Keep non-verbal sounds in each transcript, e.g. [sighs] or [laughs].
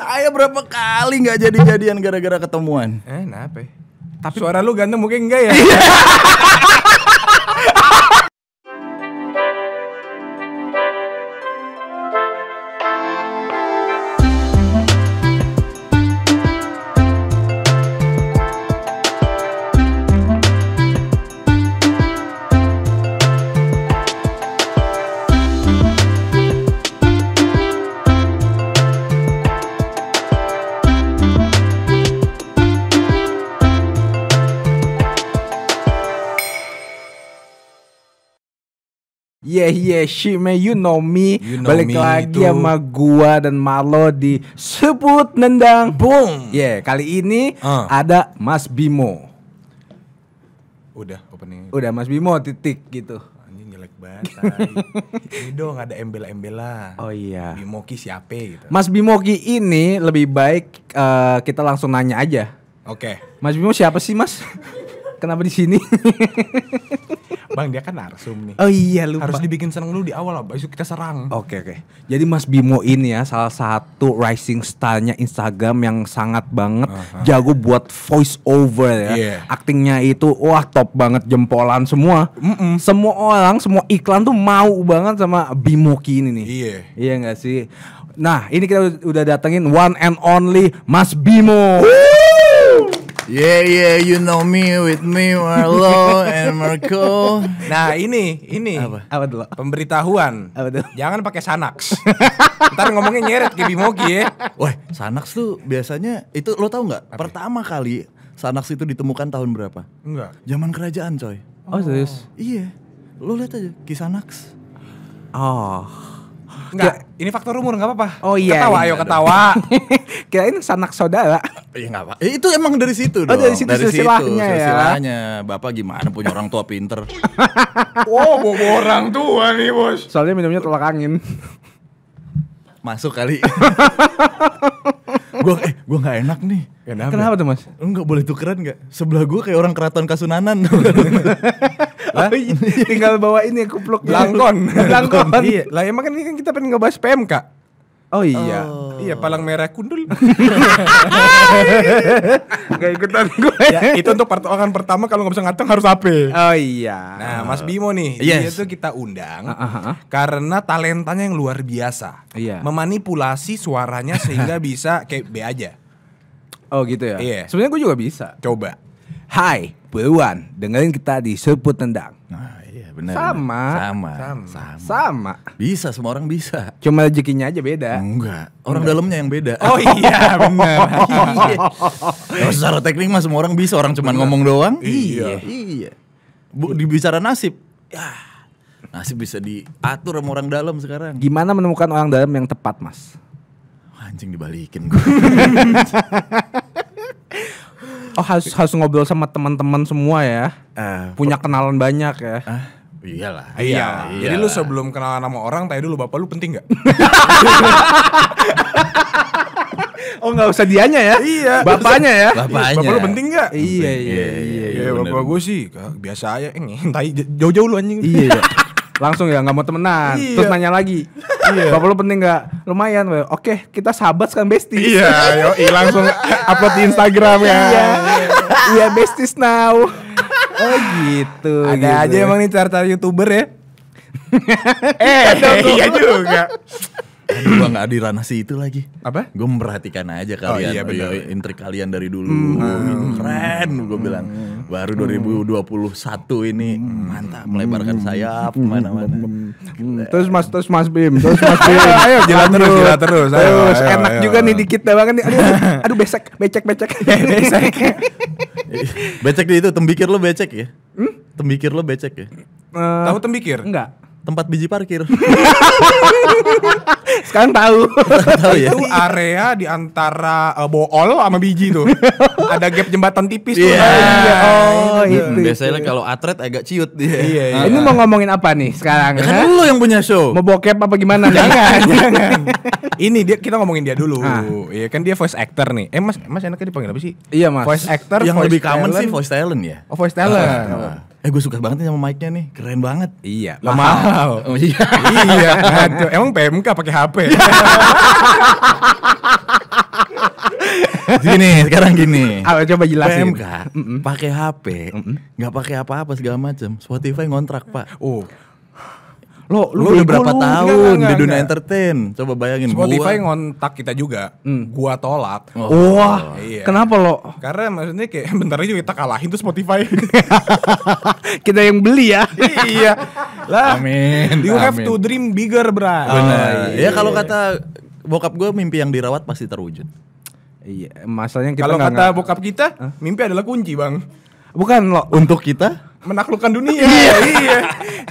Saya berapa kali nggak jadi-jadian gara-gara ketemuan. Eh, kenapa? Tapi suara lu ganteng mungkin enggak ya? [laughs] Eh, yeah she me you know me you know balik me lagi too. sama gua dan Malo di sebut nendang boom yeah kali ini uh. ada Mas Bimo udah opening udah Mas Bimo titik gitu Ini jelek banget. ini dong ada embel-embela. Oh iya. Bimoki siapa gitu. Mas Bimoki ini lebih baik uh, kita langsung nanya aja. Oke. Okay. Mas Bimo siapa sih Mas? kenapa di sini? [laughs] Bang dia kan narsum nih. Oh iya lupa. Harus dibikin seneng dulu di awal lah, besok kita serang. Oke okay, oke. Okay. Jadi Mas Bimo ini ya salah satu rising starnya Instagram yang sangat banget uh -huh. jago buat voice over ya. Yeah. Aktingnya itu wah top banget jempolan semua. Mm -mm. Semua orang, semua iklan tuh mau banget sama Bimo kini nih. Iya. Yeah. Iya gak sih? Nah, ini kita udah datengin one and only Mas Bimo. Woo! Yeah yeah you know me with me Marlo and Marco. Nah ini ini apa, apa dulu? Pemberitahuan. Apa dulu? Jangan pakai Sanax. [laughs] Ntar ngomongnya nyeret kibi mogi ya. Woi Sanax tuh biasanya itu lo tau nggak? Pertama kali Sanax itu ditemukan tahun berapa? Enggak. Zaman kerajaan coy. Oh, serius? Iya. Lo lihat aja Kisanax. Oh. Enggak, ini faktor umur nggak apa-apa. Oh iya. Ketawa, iya, ayo ketawa. [laughs] Kirain sanak saudara. Iya nggak apa. Eh, itu emang dari situ dong. Oh, dari situ dari silsilahnya situ, ya. Silsilahnya. Bapak gimana punya orang tua pinter. wow, [laughs] oh, bawa orang tua nih bos. Soalnya minumnya tolak angin. Masuk kali. Gue, eh gua nggak enak nih. Kenapa? Kenapa tuh mas? Enggak boleh tukeran nggak? Sebelah gue kayak orang keraton Kasunanan. [laughs] Hah? Oh, iya. [laughs] Tinggal bawa ini kupluk iya. langkon. langkon. [laughs] iya. Lah emang kan ini kan kita pengen ngebahas PMK. Oh iya. Oh. Iya palang merah kundul. [laughs] Gak ikutan gue. Ya, itu untuk pertolongan pertama kalau nggak bisa ngateng harus HP. Oh iya. Nah, Mas Bimo nih, yes. dia tuh kita undang uh, uh, uh. karena talentanya yang luar biasa. Iya. Memanipulasi suaranya sehingga bisa kayak B aja. Oh gitu ya. Iya. Sebenarnya gue juga bisa. Coba. Hai, buruan dengerin kita di Serput Tendang. Nah, iya benar. Sama. Sama. Sama. Sama. Sama. Bisa semua orang bisa. Cuma rezekinya aja beda. Enggak. Orang Enggak. dalamnya yang beda. Oh iya, [laughs] benar. iya. Oh, secara teknik mah semua orang bisa, orang cuma ngomong doang. Iya. iya. Iya. Bu, dibicara nasib. Ya. Nasib bisa diatur sama orang dalam sekarang. Gimana menemukan orang dalam yang tepat, Mas? Anjing dibalikin gue. [laughs] Oh harus harus ngobrol sama teman-teman semua ya. Uh, Punya kenalan banyak ya. Uh, iyalah. Ah, iya. iya. Jadi lu sebelum kenalan sama orang tanya dulu bapak lu penting nggak? [laughs] oh nggak usah dianya ya? Iya. Bapaknya ya? Bapaknya. Bapak lu ya? penting nggak? Iya iya iya. iya, iya, iya bapak gue sih biasa aja. Eh, jauh-jauh lu anjing. Iya. iya. [laughs] langsung ya nggak mau temenan iya. terus nanya lagi iya. bapak lu penting nggak lumayan oke okay, kita sahabat kan bestie iya yo langsung [laughs] upload di Instagram ya iya, iya besties now oh gitu ada gitu. aja ya. emang nih cara-cara youtuber ya eh [laughs] iya juga Aduh, gua nggak di ranah si itu lagi. Apa? Gue memperhatikan aja oh, kalian, oh, iya, eh, intrik kalian dari dulu. Hmm. Keren, gue bilang. Hmm. Baru 2021 hmm. ini hmm. mantap melebarkan hmm. sayap kemana-mana. Hmm. Terus Mas, terus Mas Bim, terus Mas Bim. [laughs] ayo, jalan terus, jalan terus. Ayo, terus ayo, enak ayo, juga ayo. nih dikit dah banget nih. Aduh, [laughs] aduh besek, becek, becek. [laughs] becek. becek di itu tembikir lo becek ya? Hmm? Tembikir lo becek ya? Uh, Tahu tembikir? Enggak tempat biji parkir. [laughs] Sekarang tahu. tahu ya. Itu area di antara uh, bool sama biji tuh. [laughs] Ada gap jembatan tipis yeah. tuh. Iya. iya oh, oh itu. Iya, iya. itu. biasanya kalau atlet agak ciut dia. Iya, iya. ini mau ngomongin apa nih sekarang? Ya kan lu yang punya show. Mau bokep apa gimana? [laughs] jangan, jangan. ini dia kita ngomongin dia dulu. Ah. Iya kan dia voice actor nih. Eh Mas, Mas enaknya dipanggil apa sih? Iya, Mas. Voice actor, yang voice lebih common sih voice talent ya. Oh, voice talent. Uh, uh, uh eh gue suka banget nih sama mic-nya nih, keren banget. Iya. Lo mahal. Oh, iya. [laughs] iya. emang PMK pakai HP. [laughs] gini, sekarang gini. Ayo coba jelasin. PMK pakai HP, nggak pakai apa-apa segala macam. Spotify ngontrak, Pak. Oh. Lo lu, udah berapa lu, tahun enggak, enggak, di dunia enggak. entertain? Coba bayangin Spotify gua. ngontak kita juga. Hmm. Gua tolak. Oh. Wah. Oh. Oh. Iya. Kenapa lo? Karena maksudnya kayak [laughs] bentar aja kita kalahin tuh Spotify. [laughs] kita yang beli ya. [laughs] iya. Lah. Amin. You amin. have to dream bigger, bro Oh, iya. Benar. Iya. Ya kalau kata bokap gue mimpi yang dirawat pasti terwujud. Iya, masalahnya kita Kalau kata bokap kita, huh? mimpi adalah kunci, Bang. Bukan lo. Untuk kita menaklukkan dunia. iya, iya.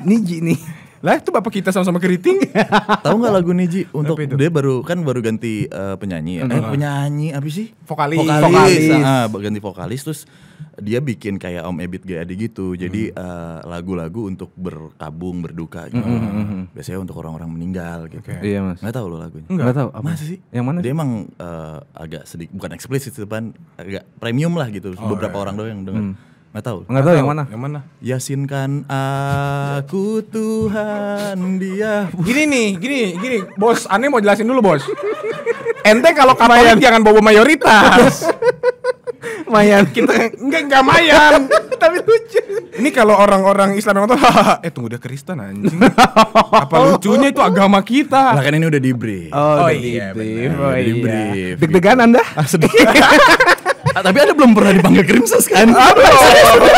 Niji nih. Lah itu bapak kita sama-sama keriting. [laughs] Tahu nggak lagu ini ji untuk dia baru kan baru ganti uh, penyanyi ya. Eh penyanyi apa sih? Vokalis. Vokalis. vokalis. Ah, ah ganti vokalis terus dia bikin kayak Om Ebit Gayadi gitu. Jadi hmm. eh, lagu-lagu uh, lagu untuk berkabung, berduka hmm, gitu. Mm -hmm. Biasanya untuk orang-orang meninggal gitu. Okay. Iya, Mas. Enggak tahu lo lagunya. Enggak tahu. Apa? Masa sih? Yang mana? Dia emang uh, agak sedikit bukan eksplisit sih, agak premium lah gitu. Oh, beberapa right. Iya. orang doang yang dengar. Mm Nggak tahu. Nggak tahu yang mana? Yang mana? Yasinkan aku Tuhan dia. [laughs] Gini nih, gini, gini. Bos, ane mau jelasin dulu, Bos. [laughs] Ente kalau Katolik jangan bobo mayoritas. [laughs] mayan. Kita enggak enggak mayan. Tapi lucu. Ini kalau orang-orang Islam yang nonton, eh tunggu dia Kristen anjing. Apa lucunya itu agama kita. Lah kan ini udah di brief. Oh, oh iya, di brief. Oh, iya. Di brief. Deg-degan Anda? Ah, Sedikit ah, [laughs] tapi anda belum pernah dipanggil krimsus kan?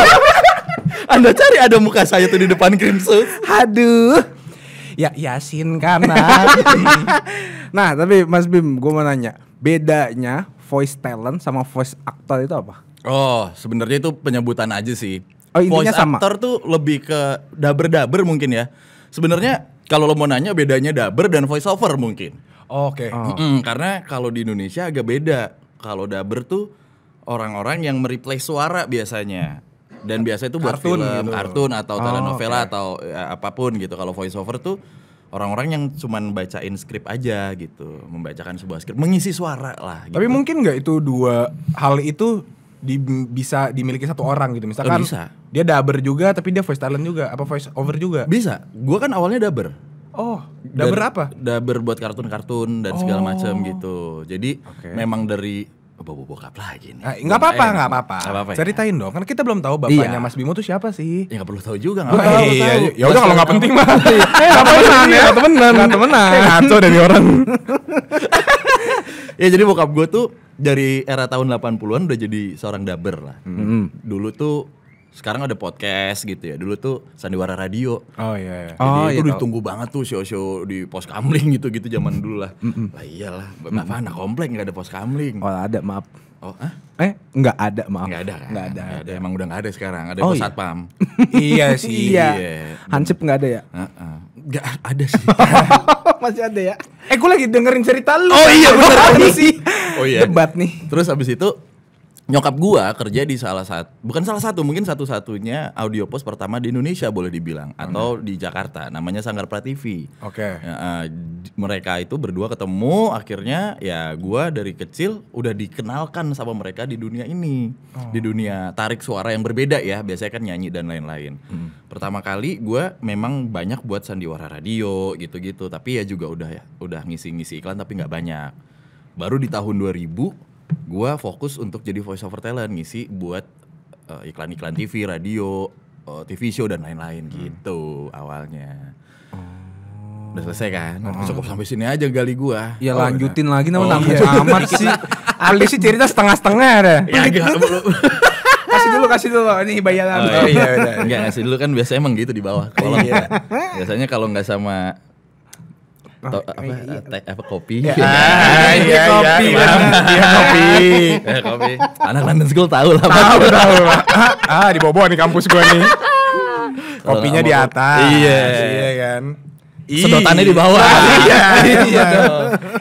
[laughs] anda cari ada muka saya tuh di depan krimsus. Haduh. Ya Yasin karena. [laughs] nah tapi Mas Bim, gue mau nanya bedanya voice talent sama voice actor itu apa? Oh, sebenarnya itu penyebutan aja sih. Oh, voice sama. actor tuh lebih ke daber-daber mungkin ya. Sebenarnya kalau lo mau nanya bedanya daber dan voice over mungkin. Oke. Okay. Oh. Mm -mm, karena kalau di Indonesia agak beda. Kalau daber tuh orang-orang yang mereplay suara biasanya dan biasa itu buat kartun film, gitu. kartun atau oh, telenovela okay. atau ya, apapun gitu. Kalau voice over tuh orang-orang yang cuman bacain skrip aja gitu, membacakan sebuah skrip, mengisi suara lah. Gitu. Tapi mungkin nggak itu dua hal itu di, bisa dimiliki satu orang gitu misalkan bisa. dia dubber juga tapi dia voice talent juga apa voice over juga bisa gue kan awalnya dubber oh dubber apa dubber buat kartun-kartun dan oh. segala macam gitu jadi okay. memang dari bawa bokap lagi nih. Nah, nggak nah, apa-apa, nggak apa-apa. Ya? Ceritain ya? dong, kan kita belum tahu bapaknya iya. Mas Bimo tuh siapa sih. Ya nggak perlu tahu juga. Gak tahu, iya, ya udah kalau nggak penting mah. Nggak [laughs] eh, temenan ya, nggak temenan. Nggak temenan. Eh, ngaco dari orang. [laughs] ya jadi bokap gue tuh dari era tahun 80-an udah jadi seorang daber lah. Mm -hmm. Dulu tuh sekarang ada podcast gitu ya. Dulu tuh sandiwara radio. Oh iya. iya. Jadi oh, iya, itu iya, ditunggu banget tuh show-show di pos kamling gitu-gitu zaman dulu lah. Mm Lah iyalah, Bapak mm anak komplek nggak ada pos kamling. Oh ada, maaf. Oh, ah? Eh, nggak ada, maaf. Nggak ada, kan? Nggak ada. Gak ada. Emang udah nggak ada sekarang. Ada oh, iya. satpam. [laughs] iya sih. Iya. Hansip nggak ada ya? Uh -uh. Gak ada sih. [laughs] Masih ada ya? Eh, gue lagi dengerin cerita lu. Oh iya, bener Oh iya. Debat nih. Terus abis itu nyokap gua kerja di salah satu bukan salah satu mungkin satu-satunya audio post pertama di Indonesia boleh dibilang atau di Jakarta namanya Sanggar TV. Oke. Okay. Ya, uh, mereka itu berdua ketemu akhirnya ya gua dari kecil udah dikenalkan sama mereka di dunia ini. Oh. Di dunia tarik suara yang berbeda ya, biasanya kan nyanyi dan lain-lain. Hmm. Pertama kali gua memang banyak buat sandiwara radio gitu-gitu, tapi ya juga udah ya udah ngisi-ngisi iklan tapi nggak banyak. Baru di tahun 2000 gue fokus untuk jadi voice over talent ngisi buat uh, iklan-iklan TV, radio, uh, eh, TV show dan lain-lain hmm. gitu awalnya. Oh. Udah selesai kan? Oh. Cukup sampai sini aja gali gue? Ya oh, lanjutin nah. lagi nama oh, iya. amat sih. [laughs] Ali sih cerita setengah-setengah ada. Ya enggak [laughs] kasih dulu kasih dulu ini bayaran. Oh, iya, iya, iya. enggak kasih dulu kan biasanya emang gitu di bawah Kalau iya. Ya. Biasanya kalau nggak sama Oh, to, iya, apa, iya. te, apa kopi [laughs] ya, iya, kopi iya, iya, iya. kopi kopi anak London School tahu lah tahu tahu ah, ah di Bobo nih kampus gue nih kopinya di atas iya iya kan sedotannya di bawah. Iya, iya.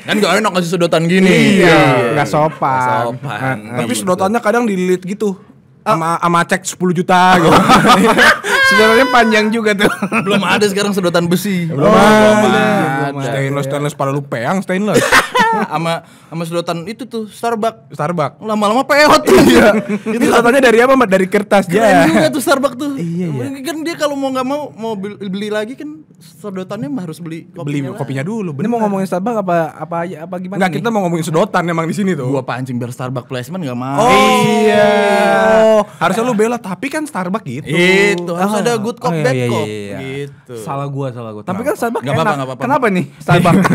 Kan gak enak ngasih sedotan gini. Iya, nggak sopan. sopan. Tapi sedotannya kadang dililit gitu. Ah. ama sama cek 10 juta gitu. [laughs] Sedotannya panjang juga tuh. Belum ada sekarang sedotan besi. Belum oh, ada. ada. Stainless, stainless pada lu peang stainless. [laughs] Sama sama sedotan itu tuh Starbucks. Starbucks. Lama-lama peot tuh. Iya. [laughs] itu sedotannya dari apa, Mbak? Dari kertas aja. Iya, juga tuh Starbucks tuh. Iya, iya. Kan dia kalau mau nggak mau mau beli lagi kan sedotannya mah harus beli kopinya beli lah. kopinya dulu. Bener. Ini mau ngomongin Starbucks apa apa apa gimana? Enggak, kita mau ngomongin sedotan emang di sini tuh. Gua pancing biar Starbucks placement gak mau. Oh, iya. Oh, harusnya lu bela tapi kan Starbucks gitu. Itu harus oh, ada good cop oh, iya, bad iya, iya, cop iya, iya. gitu. Salah gua, salah gua. Tapi kan Starbucks gak enak. Apa -apa, Kenapa nih [laughs] Starbucks?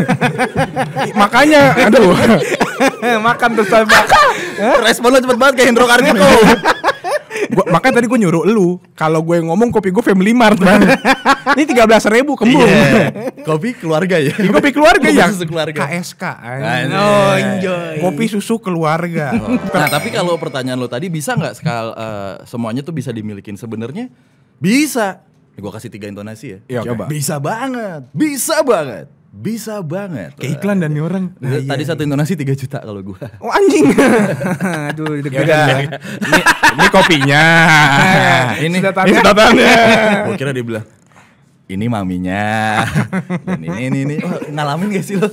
Makanya aduh. [laughs] Makan tuh Starbucks. Respon lu cepet banget kayak Hendro Karniko. [laughs] gua, makanya tadi gue nyuruh lu kalau gue ngomong kopi gue family mart bang [laughs] ini tiga belas ribu kembung yeah. Iya. Ya? Iya, kopi keluarga ya kopi keluarga ya keluarga. KSK enjoy kopi susu keluarga oh. nah tapi kalau pertanyaan lu tadi bisa nggak skal uh, eh, semuanya tuh bisa dimilikin sebenarnya bisa gue kasih tiga intonasi ya, ya okay. coba bisa banget bisa banget bisa banget. Kayak iklan dan nih orang. Nah, iya. Tadi iya, satu Indonesia intonasi 3 juta kalau gua. Oh anjing. [laughs] Aduh, ya deg ini, ini kopinya. [laughs] ini sudah Ini sudah Gua kira dia bilang ini maminya. dan ini ini ini oh, ngalamin gak sih lo?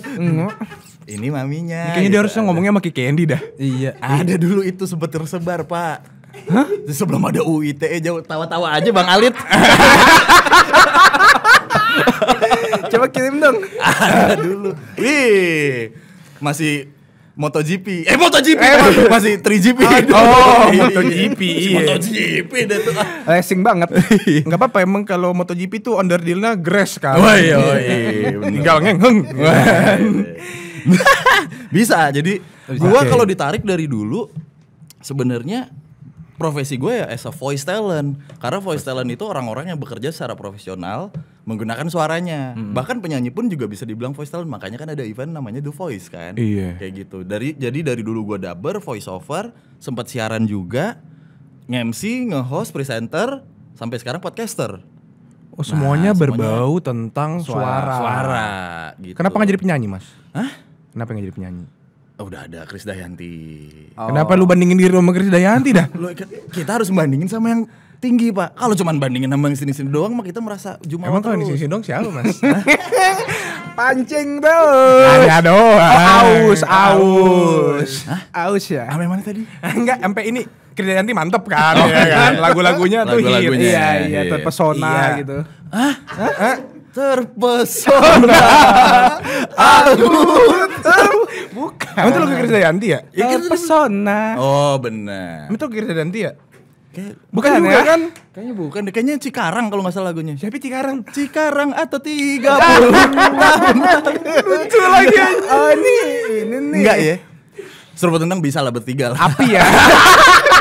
ini maminya. Kayaknya dia gitu. harusnya ngomongnya sama Kiki Andy dah. Iya. Ada dulu itu sempat tersebar, Pak. Hah? Sebelum ada UITE jauh tawa-tawa aja Bang Alit. [laughs] Coba kirim dong. Ada [laughs] dulu. Wih. Masih MotoGP. Eh MotoGP. Eh, masih 3GP. Aduh, oh, iya. MotoGP. Iya. MotoGP deh tuh. Racing banget. Enggak iya. apa-apa emang kalau MotoGP tuh under deal-nya grass kan. Oh iya, oh, iya [laughs] Tinggal ngeng. [laughs] Bisa. Jadi gua okay. kalau ditarik dari dulu sebenarnya profesi gue ya as a voice talent karena voice talent itu orang-orang yang bekerja secara profesional menggunakan suaranya hmm. bahkan penyanyi pun juga bisa dibilang voice talent makanya kan ada event namanya The Voice kan iya. kayak gitu dari jadi dari dulu gue dubber voice over sempat siaran juga nge-MC nge-host presenter sampai sekarang podcaster Oh, semuanya nah, berbau semuanya tentang suara. Suara. suara gitu. Kenapa nggak jadi penyanyi, Mas? Hah? Kenapa nggak jadi penyanyi? Oh, udah ada Kris Dayanti. Oh. Kenapa lu bandingin diri sama Kris Dayanti dah? lu, kita harus bandingin sama yang tinggi pak. Kalau cuma bandingin sama yang sini-sini doang, mah kita merasa jumawa Emang kalau di sini-sini doang siapa mas? [laughs] Pancing tuh Ada doang. Oh, aus, aus. Hah? Aus ya. Sampai mana tadi? Enggak, [laughs] sampai ini Kris Dayanti mantep kan, oh, ya kan? [laughs] Lagu-lagunya tuh Lagu hit. Iya, iya, iya, iya, terpesona iya. gitu. Hah? Hah? terpesona aku bukan itu lagu kira Yanti ya? ya terpesona oh benar itu lagu kira Dayanti ya bukan, bukan juga ya? kan? Kayaknya bukan, kayaknya Cikarang kalau nggak salah lagunya. Siapa Cikarang? Cikarang atau 30 tahun. [laughs] Lucu lagi Oh, ini ini nih. Enggak ya. Serbuk tentang bisa lah bertiga lah. Api ya. [laughs]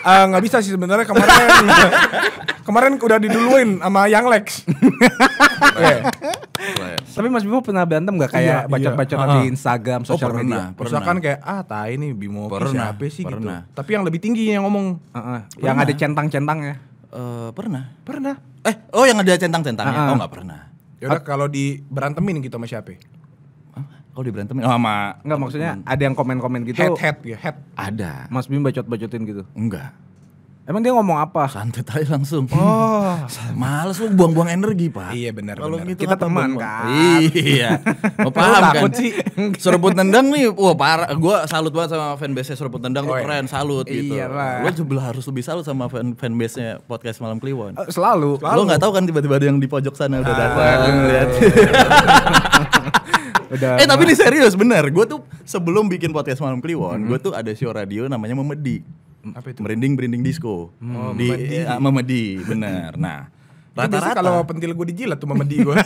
Eh, nggak uh, bisa sih sebenarnya kemarin [laughs] kemarin udah diduluin sama Yang Lex. Iya. Tapi Mas Bimo pernah berantem gak kayak iya, iya. baca-baca iya. di Instagram, oh, sosial oh, media? Pernah. Misalkan kayak ah tai ini Bimo pernah, siapa sih gitu. pernah. gitu. Tapi yang lebih tinggi yang ngomong. Uh huh Yang ada centang-centangnya. Uh, eh, pernah. Pernah. Eh, oh yang ada centang-centangnya. Uh Oh nggak pernah. Ya udah kalau di berantemin gitu sama siapa? Kalau diberantemin oh, sama Enggak maksudnya temen. ada yang komen-komen gitu. Head head ya, head. Ada. Mas Bim bacot-bacotin gitu. Enggak. Emang dia ngomong apa? Santet aja langsung. Oh, [laughs] males lu buang-buang energi, Pak. Iya benar Kalau gitu kita teman iya. [laughs] Oh, kan. Iya. Mau paham kan? Takut sih. [laughs] Serobot tendang nih, wah parah. Gua salut banget sama fan fanbase seruput tendang oh, lu iya. keren, salut iya gitu. Lah. Lu juga harus lebih salut sama fan base nya podcast Malam Kliwon. selalu. Eh, selalu. Lu nggak tahu kan tiba-tiba ada yang di pojok sana udah ah. datang lihat. Udah eh tapi ini serius bener. Gue tuh sebelum bikin podcast malam Kliwon, mm -hmm. gue tuh ada show radio namanya Memedi. Apa itu? Merinding Berinding Disco. Hmm. Di Memedi, eh, ah, Memedi bener. Nah [laughs] rata-rata kalau pentil gue dijilat tuh Memedi gue. [laughs]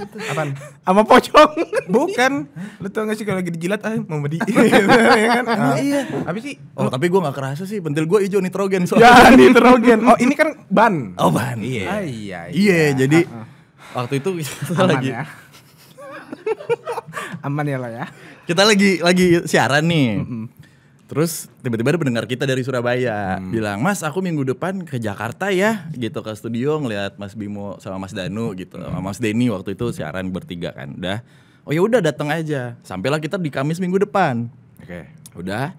Apaan? Sama pocong. Bukan. Lu tau gak sih kalau lagi dijilat ah memedi medi. [laughs] ya iya, iya, iya, kan? Nah, iya. Habis sih. Oh, tapi gue gak kerasa sih pentil gue hijau nitrogen soalnya. Ya, nitrogen. Oh, ini kan ban. Oh, ban. Iya. iya, iya. jadi waktu itu kita lagi ya. [laughs] Aman ya lo ya. Kita lagi lagi siaran nih. Mm hmm Terus tiba-tiba ada pendengar kita dari Surabaya hmm. bilang, "Mas, aku minggu depan ke Jakarta ya." Gitu ke studio ngelihat Mas Bimo sama Mas Danu gitu. Hmm. Sama Mas Denny waktu itu siaran bertiga kan. Udah. Oh ya udah datang aja. Sampailah kita di Kamis minggu depan. Oke. Okay. Udah.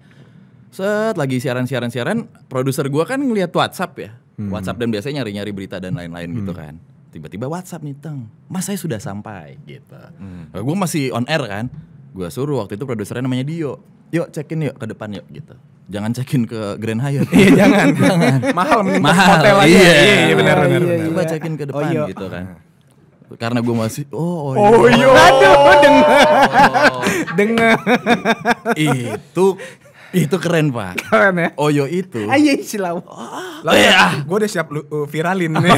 Set lagi siaran-siaran siaran, produser gua kan ngelihat WhatsApp ya. Hmm. WhatsApp dan biasanya nyari-nyari berita dan lain-lain hmm. gitu mm. kan tiba-tiba WhatsApp nih teng mas saya sudah sampai gitu hmm. Nah, gue masih on air kan gue suruh waktu itu produsernya namanya Dio yuk cekin yuk ke depan yuk gitu jangan cekin ke Grand Hyatt [laughs] iya jangan [laughs] jangan mahal mahal hotel aja iya, iya, iya benar benar coba iya, iya, cekin ke oh, depan oh, gitu kan karena gue masih oh oh, oh iya oh, dengar oh. oh. [laughs] dengar itu itu keren pak keren ya oyo oh, itu ayo silau oh, oh, ya. gue udah siap lu, uh, viralin nih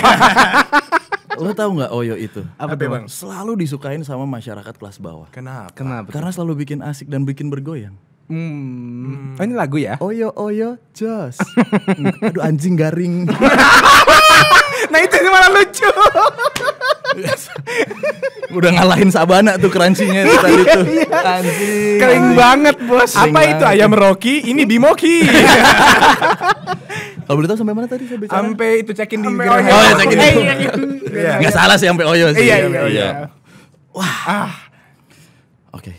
Lo tau nggak Oyo itu? Apa, tuh bang? Selalu disukain sama masyarakat kelas bawah. Kenapa? Kenapa? Karena selalu bikin asik dan bikin bergoyang. Hmm. Oh ini lagu ya? Oyo Oyo Joss. [laughs] Aduh anjing garing. [laughs] Nah itu malah lucu. [laughs] Udah ngalahin Sabana tuh kerancinya nya itu tadi tuh. Iya, iya. Anjing. Kering banget, Bos. Kering Apa itu ayam Rocky? Ini Bimoki. [laughs] Kalau boleh tahu sampai mana tadi Sampai itu cekin di Oyo. Oh, ya cekin. Iya, Enggak Gak salah sih sampai Oyo sih. Iya, iya, iya. Wah. Ah. Oke. Okay.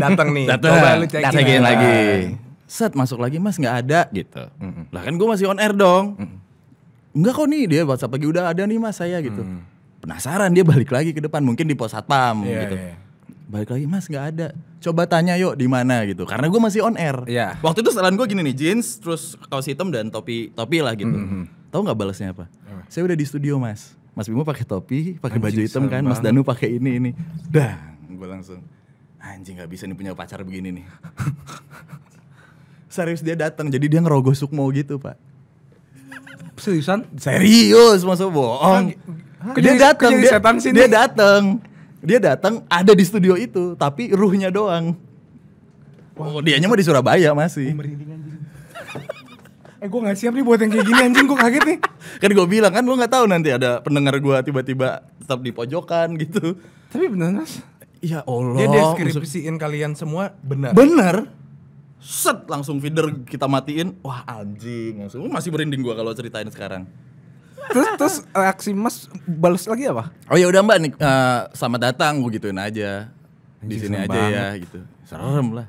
Datang nih. [laughs] Datang. Coba lu cekin lagi. Set masuk lagi Mas nggak ada gitu. Mm -mm. Lah kan gue masih on air dong. Mm -mm enggak kok nih dia WhatsApp lagi udah ada nih mas saya gitu. Hmm. Penasaran dia balik lagi ke depan mungkin di pos satpam yeah, gitu. Yeah. Iya. Balik lagi mas nggak ada. Coba tanya yuk di mana gitu. Karena gue masih on air. Yeah. Waktu itu setelan gue gini nih jeans terus kaos hitam dan topi topi lah gitu. Mm -hmm. Tahu nggak balasnya apa? Yeah. Saya udah di studio mas. Mas Bimo pakai topi, pakai baju hitam kan. Mas Danu pakai ini ini. Dah, gue langsung anjing nggak bisa nih punya pacar begini nih. [laughs] Serius dia datang, jadi dia ngerogoh Sukmo gitu pak seriusan serius masa bohong kan, kan, dia kan datang dia, setan sini. dia datang dia datang ada di studio itu tapi ruhnya doang Wah. oh dianya mah di Surabaya masih Eh gue gak siap nih buat yang kayak gini anjing gue kaget nih [laughs] Kan gue bilang kan gue gak tahu nanti ada pendengar gue tiba-tiba tetap di pojokan gitu Tapi bener mas Ya Allah Dia deskripsiin kalian semua benar Bener set langsung feeder kita matiin wah anjing langsung masih merinding gua kalau ceritain sekarang terus terus reaksi mas balas lagi apa oh ya udah mbak nih uh, eh, sama datang gua gituin aja di sini aja ya, banget. ya gitu serem lah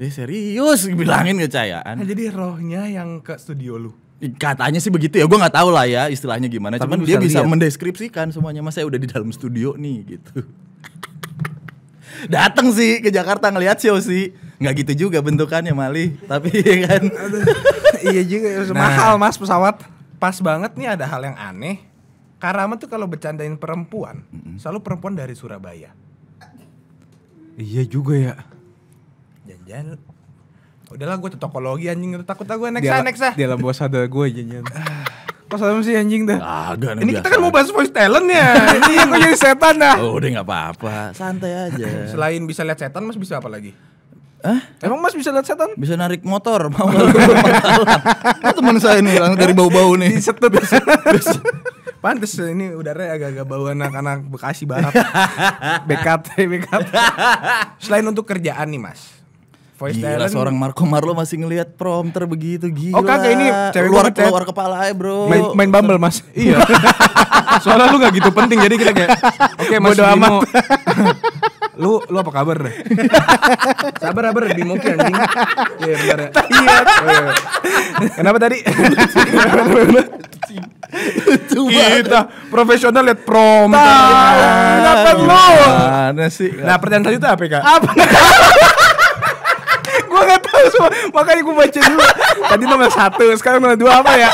dia ya, serius bilangin kecayaan nah, jadi rohnya yang ke studio lu katanya sih begitu ya gua nggak tahu lah ya istilahnya gimana Tapi cuman dia bisa liat. mendeskripsikan semuanya mas saya udah di dalam studio nih gitu [laughs] datang sih ke Jakarta ngelihat show sih nggak gitu juga bentukannya Mali, tapi [laughs] ya kan. iya juga [laughs] nah, mahal Mas pesawat. Pas banget nih ada hal yang aneh. Karama tuh kalau bercandain perempuan, mm-hmm. selalu perempuan dari Surabaya. Iya juga ya. jangan Udahlah gue tokologi anjing takut aku next next Dia ah, ah. dalam bos ada gue janjian Kok [sighs] ada sih anjing dah. Agak Ini kita kan mau bahas voice talent ya. Ini kok jadi setan dah. Oh, udah gak apa-apa. Santai aja. [laughs] Selain bisa lihat setan, Mas bisa apa lagi? Hah? Emang Mas bisa lihat setan? Bisa narik motor, [laughs] mau oh, kan teman saya ini langsung dari bau-bau nih. Disetut. Pantes ini udaranya agak-agak bau anak-anak Bekasi Barat. backup [laughs] backup [laughs] Selain untuk kerjaan nih, Mas. Voice gila, talent. seorang Marco Marlo masih ngelihat prompter begitu gila. Oh kagak ini cewek luar, ya? luar, luar kepala ya bro. Main, main Bumble mas. iya. Soalnya lu gak gitu penting jadi kita kayak. Oke okay, mas Bodo lu lu apa kabar deh? [laughs] Sabar sabar di mungkin anjing. Iya benar ya. Iya. iya. Kenapa tadi? Kita profesional lihat prom. kenapa iya. lu. Mana sih? Nah, pertanyaan selanjutnya apa, Kak? Apa? [laughs] gua gak tahu semua. Makanya gua baca dulu. Tadi nomor satu, sekarang nomor dua apa ya?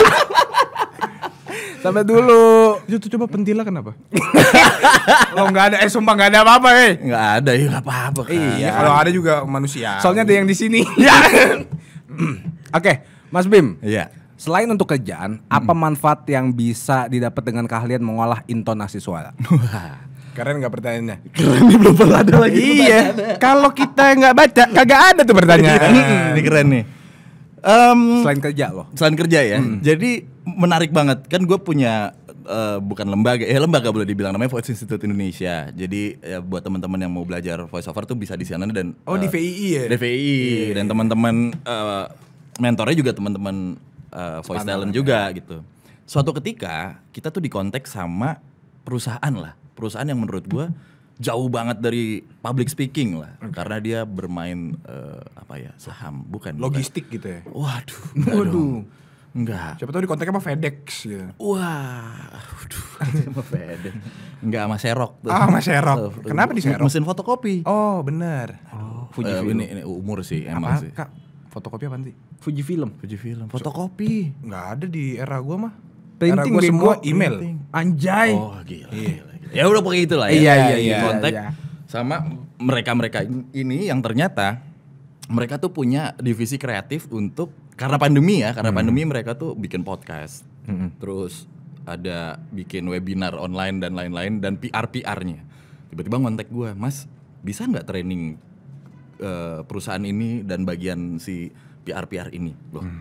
Sampai dulu. Itu coba pentila kenapa? [laughs] Lo nggak ada, eh sumpah nggak ada apa-apa eh. Nggak ada, ya nggak apa-apa kan. Iya, kalau ada juga manusia. Soalnya ada yang di sini. [laughs] Ya. [clears throat] Oke, Mas Bim. Iya. Selain untuk kerjaan, hmm. apa manfaat yang bisa didapat dengan keahlian mengolah intonasi suara? Keren nggak pertanyaannya? Keren nih belum pernah ada lagi. Iya. Kalau kita nggak baca, kagak ada tuh pertanyaan. Iya, ini keren nih. Um, selain kerja loh. Selain kerja ya. Hmm. Jadi menarik banget. Kan gue punya Uh, bukan lembaga ya eh, lembaga boleh dibilang namanya Voice Institute Indonesia. Jadi ya, buat teman-teman yang mau belajar voiceover tuh bisa di sana dan Oh uh, di eh, VII ya. Di VII yeah. Iya, iya. dan teman-teman uh, mentornya juga teman-teman uh, voice Spandang talent ya. juga gitu. Suatu ketika kita tuh di konteks sama perusahaan lah. Perusahaan yang menurut gue jauh banget dari public speaking lah okay. karena dia bermain uh, apa ya saham bukan logistik bukan. gitu ya waduh waduh Enggak. Siapa tahu di kontaknya sama FedEx gitu. Wah, aduh, [laughs] sama FedEx. Enggak sama Serok tuh. Ah, sama Serok. Kenapa di Serok? Mesin fotokopi. Oh, benar. Oh, Fuji uh, ini, ini umur sih emang apa, sih. Kak, fotokopi apa nanti? Fuji Film. Fuji Film. Fotokopi. Enggak ada di era gua mah. Printing era gua semua email. Printing. Anjay. Oh, gila. gila, gila. Ya udah pakai itulah ya. Iya iya, iya, iya, iya. Kontak iya. sama mereka-mereka ini yang ternyata mereka tuh punya divisi kreatif untuk karena pandemi ya, karena hmm. pandemi mereka tuh bikin podcast. Hmm. Terus ada bikin webinar online dan lain-lain dan PR-PR-nya. Tiba-tiba ngontek gue, "Mas, bisa nggak training uh, perusahaan ini dan bagian si PR-PR ini?" Loh. Hmm.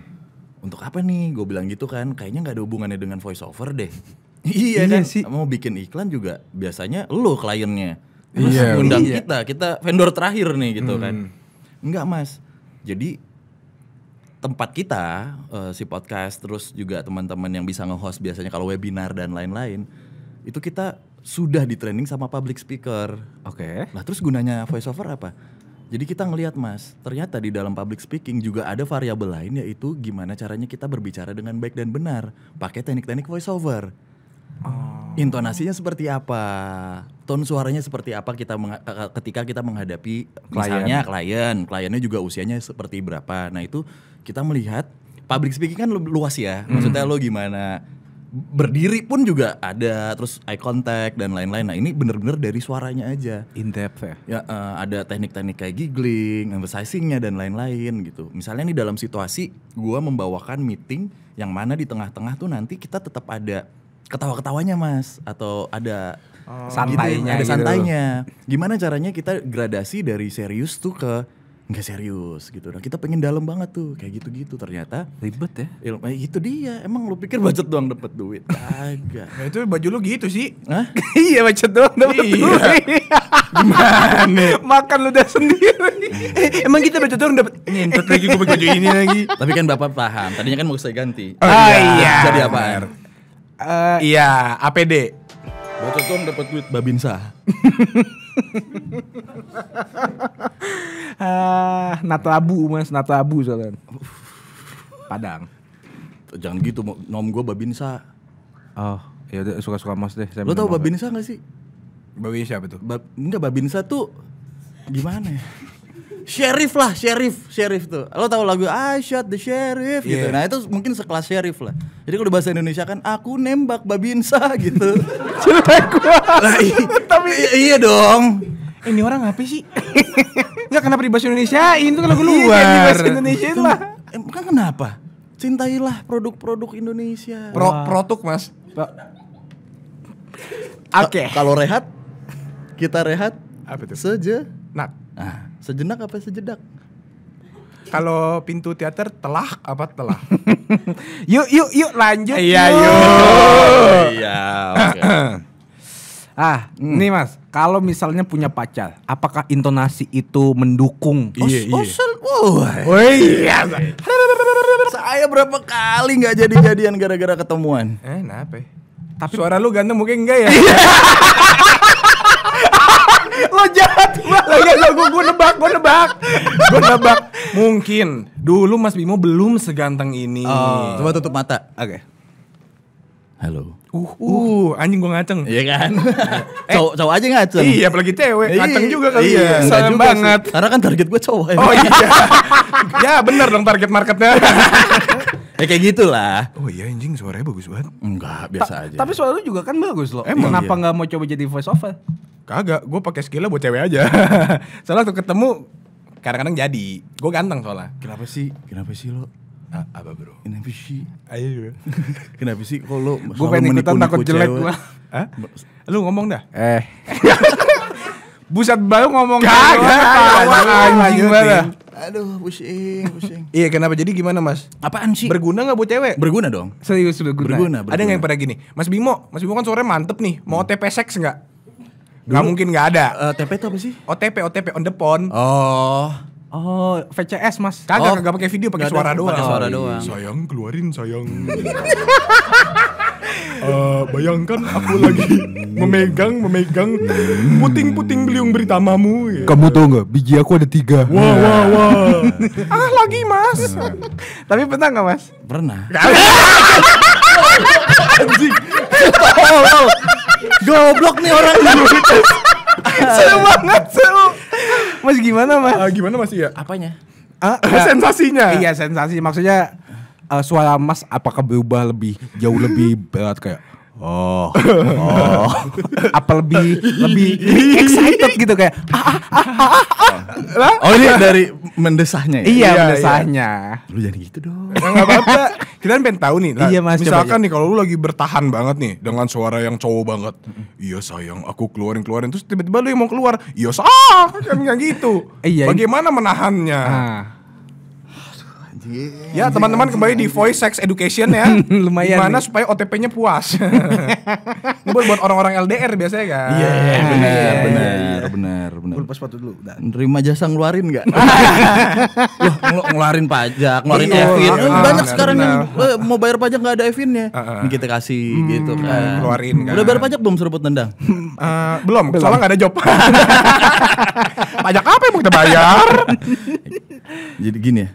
Untuk apa nih? Gue bilang gitu kan, kayaknya nggak ada hubungannya dengan voiceover deh. [laughs] iya, iya kan, sih. mau bikin iklan juga biasanya lo kliennya. Mas iya, undang iya. kita, kita vendor terakhir nih gitu hmm. kan. Enggak, Mas. Jadi tempat kita uh, si podcast terus juga teman-teman yang bisa nge-host biasanya kalau webinar dan lain-lain itu kita sudah di training sama public speaker. Oke. Okay. Nah, terus gunanya voice over apa? Jadi kita ngelihat Mas, ternyata di dalam public speaking juga ada variabel lain yaitu gimana caranya kita berbicara dengan baik dan benar pakai teknik-teknik voice over. Oh. Intonasinya seperti apa? Tone suaranya seperti apa kita ketika kita menghadapi klien. misalnya klien, kliennya juga usianya seperti berapa. Nah, itu kita melihat public speaking kan luas ya. Hmm. Maksudnya hmm. lo gimana berdiri pun juga ada terus eye contact dan lain-lain nah ini bener-bener dari suaranya aja in depth ya, ya uh, ada teknik-teknik kayak giggling emphasizingnya dan lain-lain gitu misalnya nih dalam situasi gue membawakan meeting yang mana di tengah-tengah tuh nanti kita tetap ada ketawa-ketawanya mas atau ada oh, gitu ya, santainya gitu, ada santainya gitu. gimana caranya kita gradasi dari serius tuh ke nggak serius gitu nah kita pengen dalam banget tuh kayak gitu-gitu ternyata ribet ya ilmu eh, itu dia emang lu pikir budget doang dapat duit agak nah, itu baju lu gitu sih Hah? [laughs] iya budget doang dapat iya. duit [laughs] gimana [laughs] makan lu udah sendiri eh, emang kita budget doang dapat nyentot lagi gue baju ini lagi tapi kan bapak paham tadinya kan mau saya ganti oh, oh iya iya jadi apa Uh, iya, APD. Bocot tuh dapat duit Babinsa. uh, [laughs] ah, natabu mas, natabu soalnya. Padang. Jangan gitu, nom gue Babinsa. Oh, ya suka-suka mas deh. Saya Lo tau Babinsa gak sih? Babinsa siapa tuh? Ba enggak, Babinsa tuh gimana ya? sheriff lah, sheriff, sheriff tuh. Lo tau lagu I shot the sheriff gitu. yeah. gitu. Nah, itu mungkin sekelas sheriff lah. Jadi kalau bahasa Indonesia kan aku nembak babinsa gitu. Cewek [laughs] gua. Tapi iya dong. Ini orang apa sih? Enggak [laughs] kenapa di bahasa Indonesia? Itu kalau keluar. Iya, di bahasa Indonesia itu lah. Emang kenapa? Cintailah produk-produk Indonesia. Pro Protuk produk, Mas. Oke. Kalau rehat kita rehat apa itu? Sejenak. Nah. nah. Sejenak apa sejedak? Kalau pintu teater telah apa telah? [laughs] yuk yuk yuk lanjut. Iya yuk. Iya. Okay. [clears throat] Ah, hmm. nih mas, kalau misalnya punya pacar, apakah intonasi itu mendukung? Iya iya. Oh, iya, iya. Saya berapa kali nggak jadi-jadian gara-gara ketemuan. Eh, kenapa? Tapi suara lu ganteng mungkin enggak ya? [laughs] [laughs] lo jahat banget. Lo gue nebak, gue nebak. Gue nebak mungkin dulu Mas Bimo belum seganteng ini. Oh. Coba tutup mata. Oke. Okay. Halo. Uh, uh, anjing gua ngaceng. Iya kan? [laughs] eh, cowok cowok aja ngaceng. Iya, apalagi cewek. Iya. Ngaceng juga kali iya, ya. sayang banget. Sih. Karena kan target gua cowok. Ya. Oh iya. [laughs] ya bener dong target marketnya. [laughs] ya kayak gitulah. Oh iya anjing suaranya bagus banget. Enggak, biasa Ta aja. Tapi suara lu juga kan bagus loh. Emang kenapa enggak iya. mau coba jadi voice over? Kagak, gue pakai skillnya buat cewek aja. [laughs] soalnya waktu ketemu kadang-kadang jadi. Gue ganteng soalnya. Kenapa sih? Kenapa sih lo? Nah, apa bro? Kenapa sih? Ayo bro. [laughs] Kenapa sih lo, gue pengen ikutan takut jelek gue. Hah? Lu ngomong dah. Eh. [laughs] Buset baru ngomong kagak gitu. anjing banget. Ya. Aduh, pusing, pusing. iya, kenapa? Jadi gimana, Mas? Apaan sih? Berguna gak buat cewek? Berguna dong. Serius berguna. Berguna, berguna. Ada yang pada gini, Mas Bimo, Mas Bimo kan sore mantep nih, mau hmm. OTP seks nggak? Dulu, gak mungkin gak ada. Uh, eh, TP itu apa sih? OTP, OTP on the phone. Oh. Oh, VCS mas. Kagak, oh, kagak pakai video, pakai suara doang. Pakai suara doang. Sayang, keluarin sayang. uh, [laughs] bayangkan aku lagi memegang, memegang puting-puting beliung beritamamu. ya. Kamu tau nggak? Biji aku ada tiga. Wah, wah, wah. [laughs] ah lagi mas. Tapi pernah nggak mas? Pernah. [laughs] Anjing. Goblok nih orang. seru banget, seru. Mas gimana, Mas? Uh, gimana Mas ya? Apanya? Uh, uh, sensasinya. Iya, sensasi. Maksudnya uh, suara Mas apakah berubah lebih jauh lebih berat kayak Oh, [laughs] oh, apa lebih lebih [laughs] excited gitu kayak ah, ah, ah, ah, ah. ah. Oh ini iya, dari mendesahnya ya? Iya, iya, iya. mendesahnya. Iya. Lu jadi gitu dong. Nah, apa-apa. Kita kan pengen tahu nih. Lah, iya mas. Misalkan nih kalau lu lagi bertahan banget nih dengan suara yang cowok banget. Iya sayang, aku keluarin keluarin terus tiba-tiba lu yang mau keluar. Iya sayang, kan gitu. Iya, iya. Bagaimana menahannya? Ah Ya teman-teman kembali di Voice Sex Education ya. [laughs] Lumayan. Gimana nih. supaya OTP-nya puas. Ini [laughs] buat buat orang-orang LDR biasanya kan. Iya yeah, iya, iya, iya. benar benar benar benar. Gue sepatu dulu. Nerima jasa ngeluarin nggak? [laughs] Loh, ngeluarin pajak, ngeluarin iya, Evin. Kan banyak sekarang yang eh, mau bayar pajak nggak ada Evinnya. Uh, Kita kasih hmm, gitu kan. Ngeluarin kan. Udah bayar pajak belum seruput nendang? Eh, belum, soalnya nggak ada job. pajak apa yang mau kita bayar? Jadi gini ya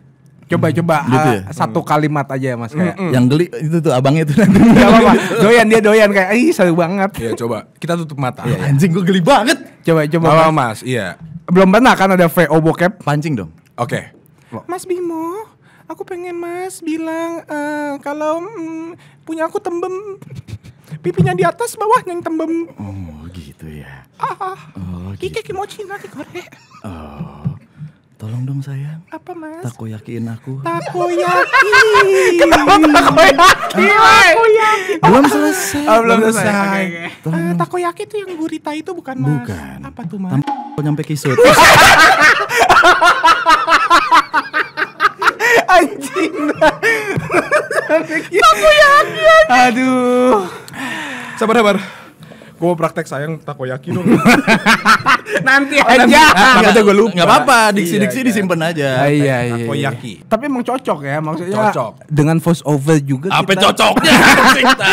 Coba coba gitu ah, ya? satu hmm. kalimat aja Mas kayak. Mm -mm. Yang geli itu tuh abangnya itu [laughs] nanti. apa-apa. [laughs] Doyan dia doyan kayak ih seru banget. Iya coba. Kita tutup mata. Ya, anjing gue geli banget. Coba coba. mas. mas, iya. Belum pernah kan ada VO bokep? Pancing dong. Oke. Okay. Mas Bimo, aku pengen Mas bilang uh, kalau mm, punya aku tembem pipinya di atas bawahnya yang tembem. Oh gitu ya. Ah. ah. Oh, gitu. Ike kimochi nanti kore. Oh Tolong dong sayang. Apa mas? Takoyakiin aku. Takoyaki. [laughs] Kenapa takoyaki? takoyaki. Ah, belum selesai. Oh, belum selesai. Okay, okay. Tolong uh, eh, takoyaki itu yang gurita itu bukan mas. Bukan. Apa tuh mas? Tampak nyampe kisut. [laughs] Anjing. takoyaki. Aduh. Sabar sabar. Gue mau praktek sayang takoyaki dong. [laughs] nanti oh, aja. Nanti, aja ah, gue lupa. apa-apa, diksi-diksi iya, iya. disimpan aja. iya, iya, iya, takoyaki. Iya. Tapi emang cocok ya maksudnya. Cocok. Dengan voice over juga Apa kita... cocoknya?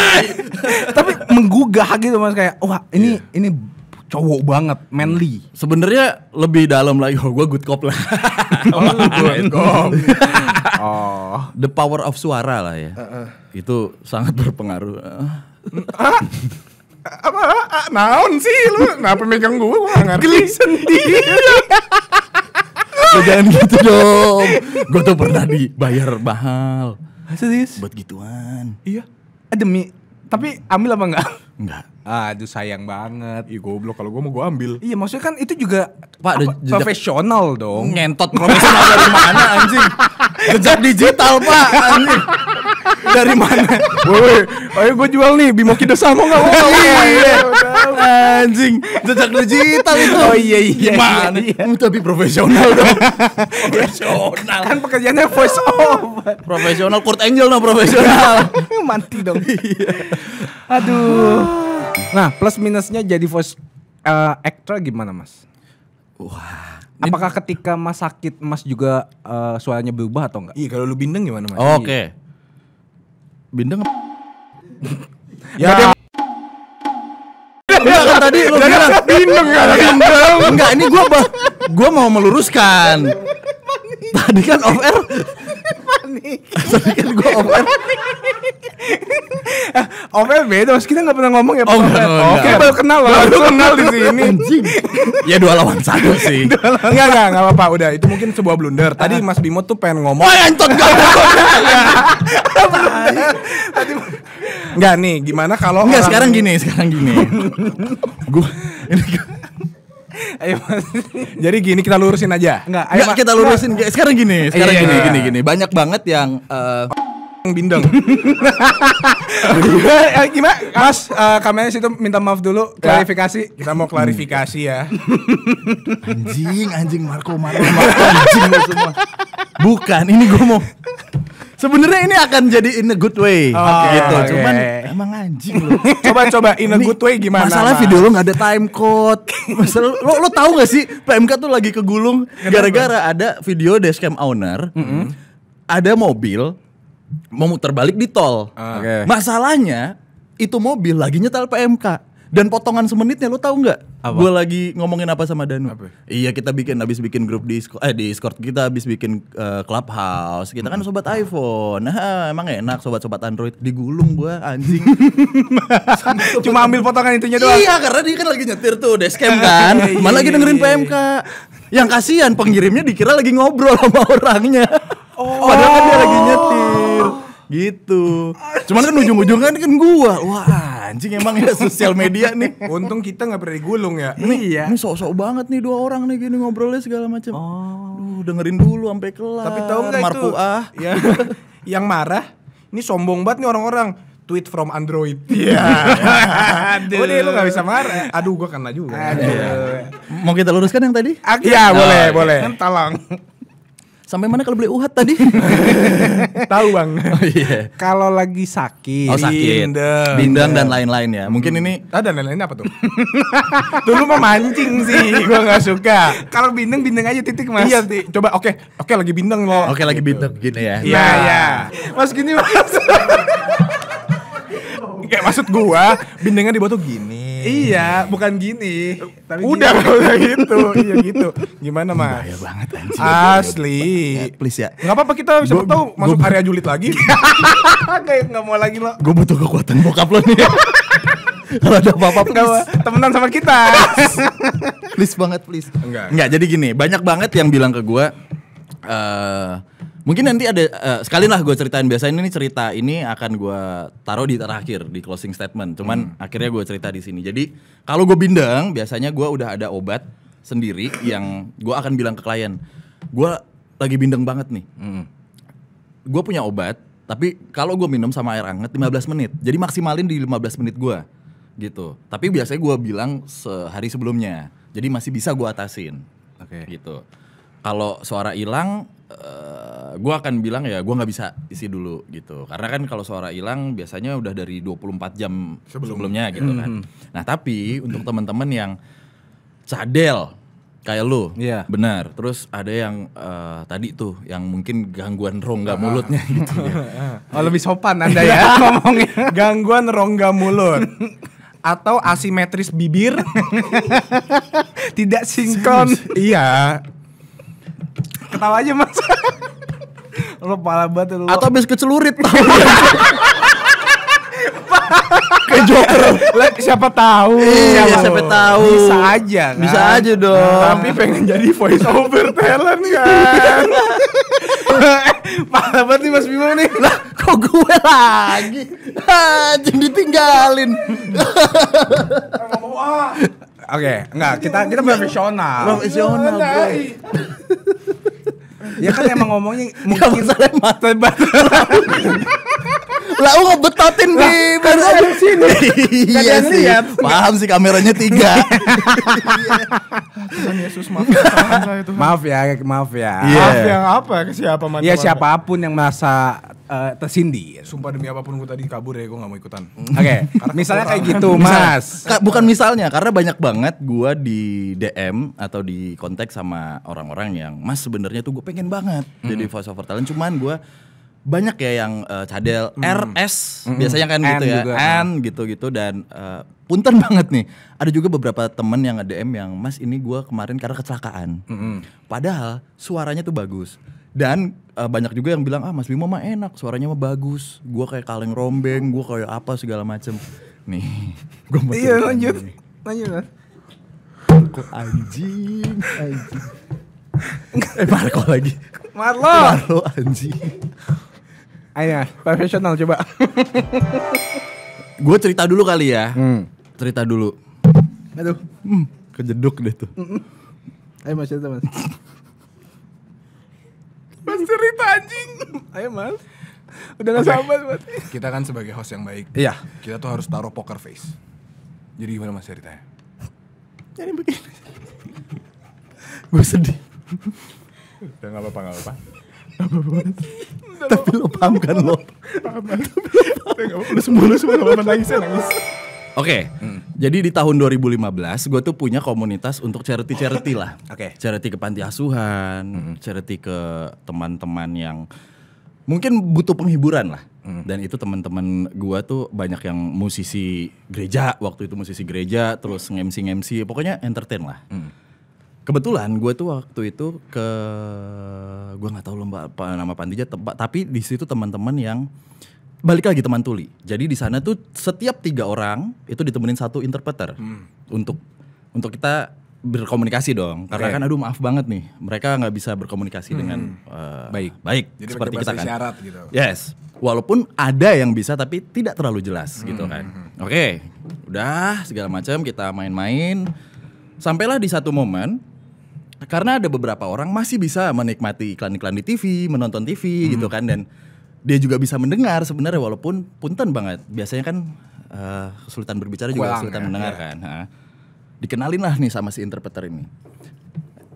[laughs] Tapi menggugah gitu Mas kayak wah ini yeah. ini cowok banget, manly. Sebenarnya lebih dalam lagi, oh, gue good cop lah. [laughs] oh, good cop. oh, the power of suara lah ya. Uh, uh. Itu sangat berpengaruh apa ah, naon sih lu kenapa megang gue gue gak ngerti geli sendiri lu jangan gitu dong gue tuh pernah dibayar mahal serius buat gituan iya ah, demi tapi ambil apa enggak? Enggak. Aduh sayang banget. Ih goblok kalau gue mau gue ambil. Iya maksudnya kan itu juga Pak apa, profesional dong. Ngentot profesional dari mana anjing? Jejak digital Pak anjing dari mana? Woi, ayo gue jual nih Bimo kita mau nggak mau? Iya, iya. anjing, jejak digital itu. Oh iya iya. iya gimana? Iya, iya. Tapi profesional dong. profesional. Kan pekerjaannya voice over. profesional, Kurt Angel no profesional. [laughs] Mati dong. Iya. Aduh. Ah. Nah, plus minusnya jadi voice uh, actor gimana, Mas? Wah. Apakah ketika Mas sakit Mas juga uh, suaranya berubah atau enggak? Iya, kalau lu bindeng gimana Mas? Oh, Oke. Okay. Bindeng Ya. Enggak kan tadi lu bilang bindeng kan bindeng. Enggak, ini gua gua mau meluruskan. Tadi kan off air nih. Tapi kan gue off air. [laughs] off air beda, mas kita nggak pernah ngomong ya. Oh, off air. Oke, baru kenal loh. Baru kenal di sini. Anjing. ya dua lawan satu sih. Enggak [laughs] enggak enggak apa-apa. Udah itu mungkin sebuah blunder. Tadi Mas Bimo tuh pengen ngomong. Wah, Anton enggak [laughs] Tadi Enggak iya. nih, gimana kalau Enggak sekarang gini, sekarang gini. Gue ini [laughs] ayo Jadi gini kita lurusin aja. Enggak, ayo Nggak, kita lurusin. Enggak. Eh, sekarang gini, iya, sekarang iya, gini, iya. gini, gini. Banyak banget yang uh, bindeng. Iya, eh, gimana? Mas, uh, kamera situ minta maaf dulu ya. klarifikasi. Kita mau klarifikasi ya. anjing, anjing Marco, Marco, Marco anjing semua. Bukan, ini gue mau Sebenarnya ini akan jadi in a good way oh, gitu. Okay. Cuman emang anjing lu. [laughs] coba coba in a good way gimana? Masalah mas? video lu nggak ada time code. Masalah lu lo tahu gak sih PMK tuh lagi kegulung gara-gara ada video dashcam owner. Mm -hmm. Ada mobil mau muter balik di tol. Ah. Okay. Masalahnya itu mobil lagi nyetel PMK. Dan potongan semenitnya lo tau nggak? Gue lagi ngomongin apa sama Danu? Apa? Iya kita bikin habis bikin grup di eh di Discord kita habis bikin uh, clubhouse. Kita kan hmm. sobat iPhone. Nah, emang enak sobat-sobat Android digulung gue anjing. [laughs] Cuma ambil potongan intinya doang. Iya, karena dia kan lagi nyetir tuh dashcam kan. Iya, iya, Malah lagi iya, dengerin PMK. Yang kasihan pengirimnya dikira lagi ngobrol sama orangnya. Oh. Padahal kan dia lagi nyetir gitu cuman kan ujung-ujungnya kan, kan gua wah anjing emang ya sosial media nih untung kita nggak pernah digulung ya nih, iya ini sok-sok banget nih dua orang nih gini ngobrolnya segala macam oh Duh, dengerin dulu sampai kelar tapi tahu nggak itu ah [laughs] ya, yang marah ini sombong banget nih orang-orang tweet from Android. Iya. Yeah. [laughs] lo oh, lu gak bisa marah. Aduh gua kena juga. Aduh. Mau kita luruskan yang tadi? Iya, oh, iya, boleh, boleh. Kan talang. Sampai mana kalau beli uhat tadi? [laughs] Tahu bang. Oh, iya. Kalau lagi sakit. Oh sakit. Bindeng, Bindeng dan lain-lain ya. Mungkin hmm. ini. Ah dan lain-lain apa tuh? [laughs] Dulu mau mancing sih. [laughs] gue nggak suka. Kalau bindeng bindeng aja titik mas. Iya. sih. Coba oke okay. oke okay, lagi bindeng lo. Oke okay, lagi bindeng gini ya. Iya nah. iya. Mas gini mas. Kayak maksud gua bindengnya dibawa tuh gini. Iya, bukan gini. Tapi udah gini. udah gitu, [laughs] iya gitu. Gimana mas? Bahaya banget anjir. Asli. Ya, please ya. Enggak apa-apa kita bisa tahu masuk gua, area julid lagi. [laughs] Kayak nggak mau lagi lo. Gue butuh kekuatan bokap lo nih. [laughs] Kalau ada apa-apa please. Temenan sama kita. please banget please. Enggak. Enggak, jadi gini, banyak banget yang bilang ke gue eh uh, Mungkin nanti ada uh, sekali lah gue ceritain biasanya ini cerita ini akan gue taruh di terakhir di closing statement. Cuman hmm. akhirnya gue cerita di sini. Jadi kalau gue bindeng biasanya gue udah ada obat sendiri yang gue akan bilang ke klien, gue lagi bindeng banget nih. Hmm. Gue punya obat, tapi kalau gue minum sama air lima 15 menit. Jadi maksimalin di 15 menit gue gitu. Tapi biasanya gue bilang sehari sebelumnya. Jadi masih bisa gue atasin. Oke. Okay. Gitu. Kalau suara hilang uh, gue akan bilang ya gue nggak bisa isi dulu gitu karena kan kalau suara hilang biasanya udah dari 24 jam Sebelum. sebelumnya gitu kan mm-hmm. nah tapi untuk teman-teman yang cadel kayak lu, yeah. benar. Terus ada yang uh, tadi tuh yang mungkin gangguan rongga ah. mulutnya [laughs] gitu ya. [laughs] Oh lebih sopan anda ya [laughs] ngomongnya. gangguan rongga mulut atau asimetris bibir tidak sinkron. iya. Ketawa aja mas. Lo [laughs] parah banget lu. Atau habis celurit. [laughs] ke Joker. siapa tahu? Iya, siapa, siapa tahu. Bisa aja kan. Bisa aja dong. tapi pengen jadi voice over talent kan. [laughs] Parah banget nih Mas Bimo nih. Lah, kok gue lagi? Anjing ditinggalin. Oke, okay, enggak kita kita profesional. Profesional ya kan emang ngomongnya mungkin tebat lah lu ngebetotin di kan baru sini iya sih paham sih kameranya tiga iya. Yesus maaf maaf ya maaf ya maaf yang ya. iya. ya, apa ya, ke siapa ya siapapun yang merasa uh, eh, tersindir. Ya. Sumpah demi apapun gue tadi kabur ya, gue gak mau ikutan. [laughs] Oke, okay. misalnya kayak gitu mas. Ka bukan misalnya, karena banyak banget gue di DM atau di kontak sama orang-orang yang, mas sebenarnya tuh gue pengen banget mm. jadi voice over talent, cuman gue banyak ya yang uh, cadel mm. RS mm. biasanya kan gitu N gitu ya juga. N gitu-gitu dan uh, punten [laughs] banget nih ada juga beberapa temen yang DM yang mas ini gue kemarin karena kecelakaan mm -hmm. padahal suaranya tuh bagus dan uh, banyak juga yang bilang ah Mas Bimo mah enak suaranya mah bagus gue kayak kaleng rombeng gue kayak apa segala macem nih [laughs] gue mau iya lanjut lanjut kok anjing anjing eh Marco lagi Marlo Marlo anjing Ayo, profesional coba gue cerita dulu kali ya hmm. cerita dulu aduh hmm, kejeduk deh tuh ayo mas cerita mas Mas cerita anjing. Ayo mal Udah gak okay. sabar mas. Kita kan sebagai host yang baik. Iya. Kita tuh harus taruh poker face. Jadi gimana mas ceritanya? Jadi begini. Gue sedih. Udah gak apa-apa, gak apa-apa. Tapi lo paham kan lo? Paham. Tapi lo paham. Lo semua, lo semua gak apa-apa nangis ya, nangis. Oke. Okay. mm. Jadi di tahun 2015 gue tuh punya komunitas untuk charity-charity lah. [laughs] Oke. Okay. Charity ke panti asuhan, hmm. charity ke teman-teman yang mungkin butuh penghiburan lah. Mm. Dan itu teman-teman gue tuh banyak yang musisi gereja, waktu itu musisi gereja, terus ngemsi ngemsi, pokoknya entertain lah. Mm. Kebetulan gue tuh waktu itu ke gue gak tahu lomba apa nama pantinya, tapi di situ teman-teman yang uh, balik lagi teman tuli. Jadi di sana tuh setiap tiga orang itu ditemenin satu interpreter hmm. untuk untuk kita berkomunikasi dong. Karena okay. kan aduh maaf banget nih, mereka nggak bisa berkomunikasi hmm. dengan uh, baik. Baik. Jadi seperti kita kan. gitu. Yes. Walaupun ada yang bisa tapi tidak terlalu jelas hmm. gitu kan. Hmm, hmm. Oke, okay. udah segala macam kita main-main. Sampailah di satu momen karena ada beberapa orang masih bisa menikmati iklan-iklan di TV, menonton TV hmm. gitu kan dan dia juga bisa mendengar sebenarnya walaupun punten banget. Biasanya kan uh, kesulitan berbicara Kuang, juga kesulitan ya, mendengar iya. kan. Ha. Dikenalin lah nih sama si interpreter ini.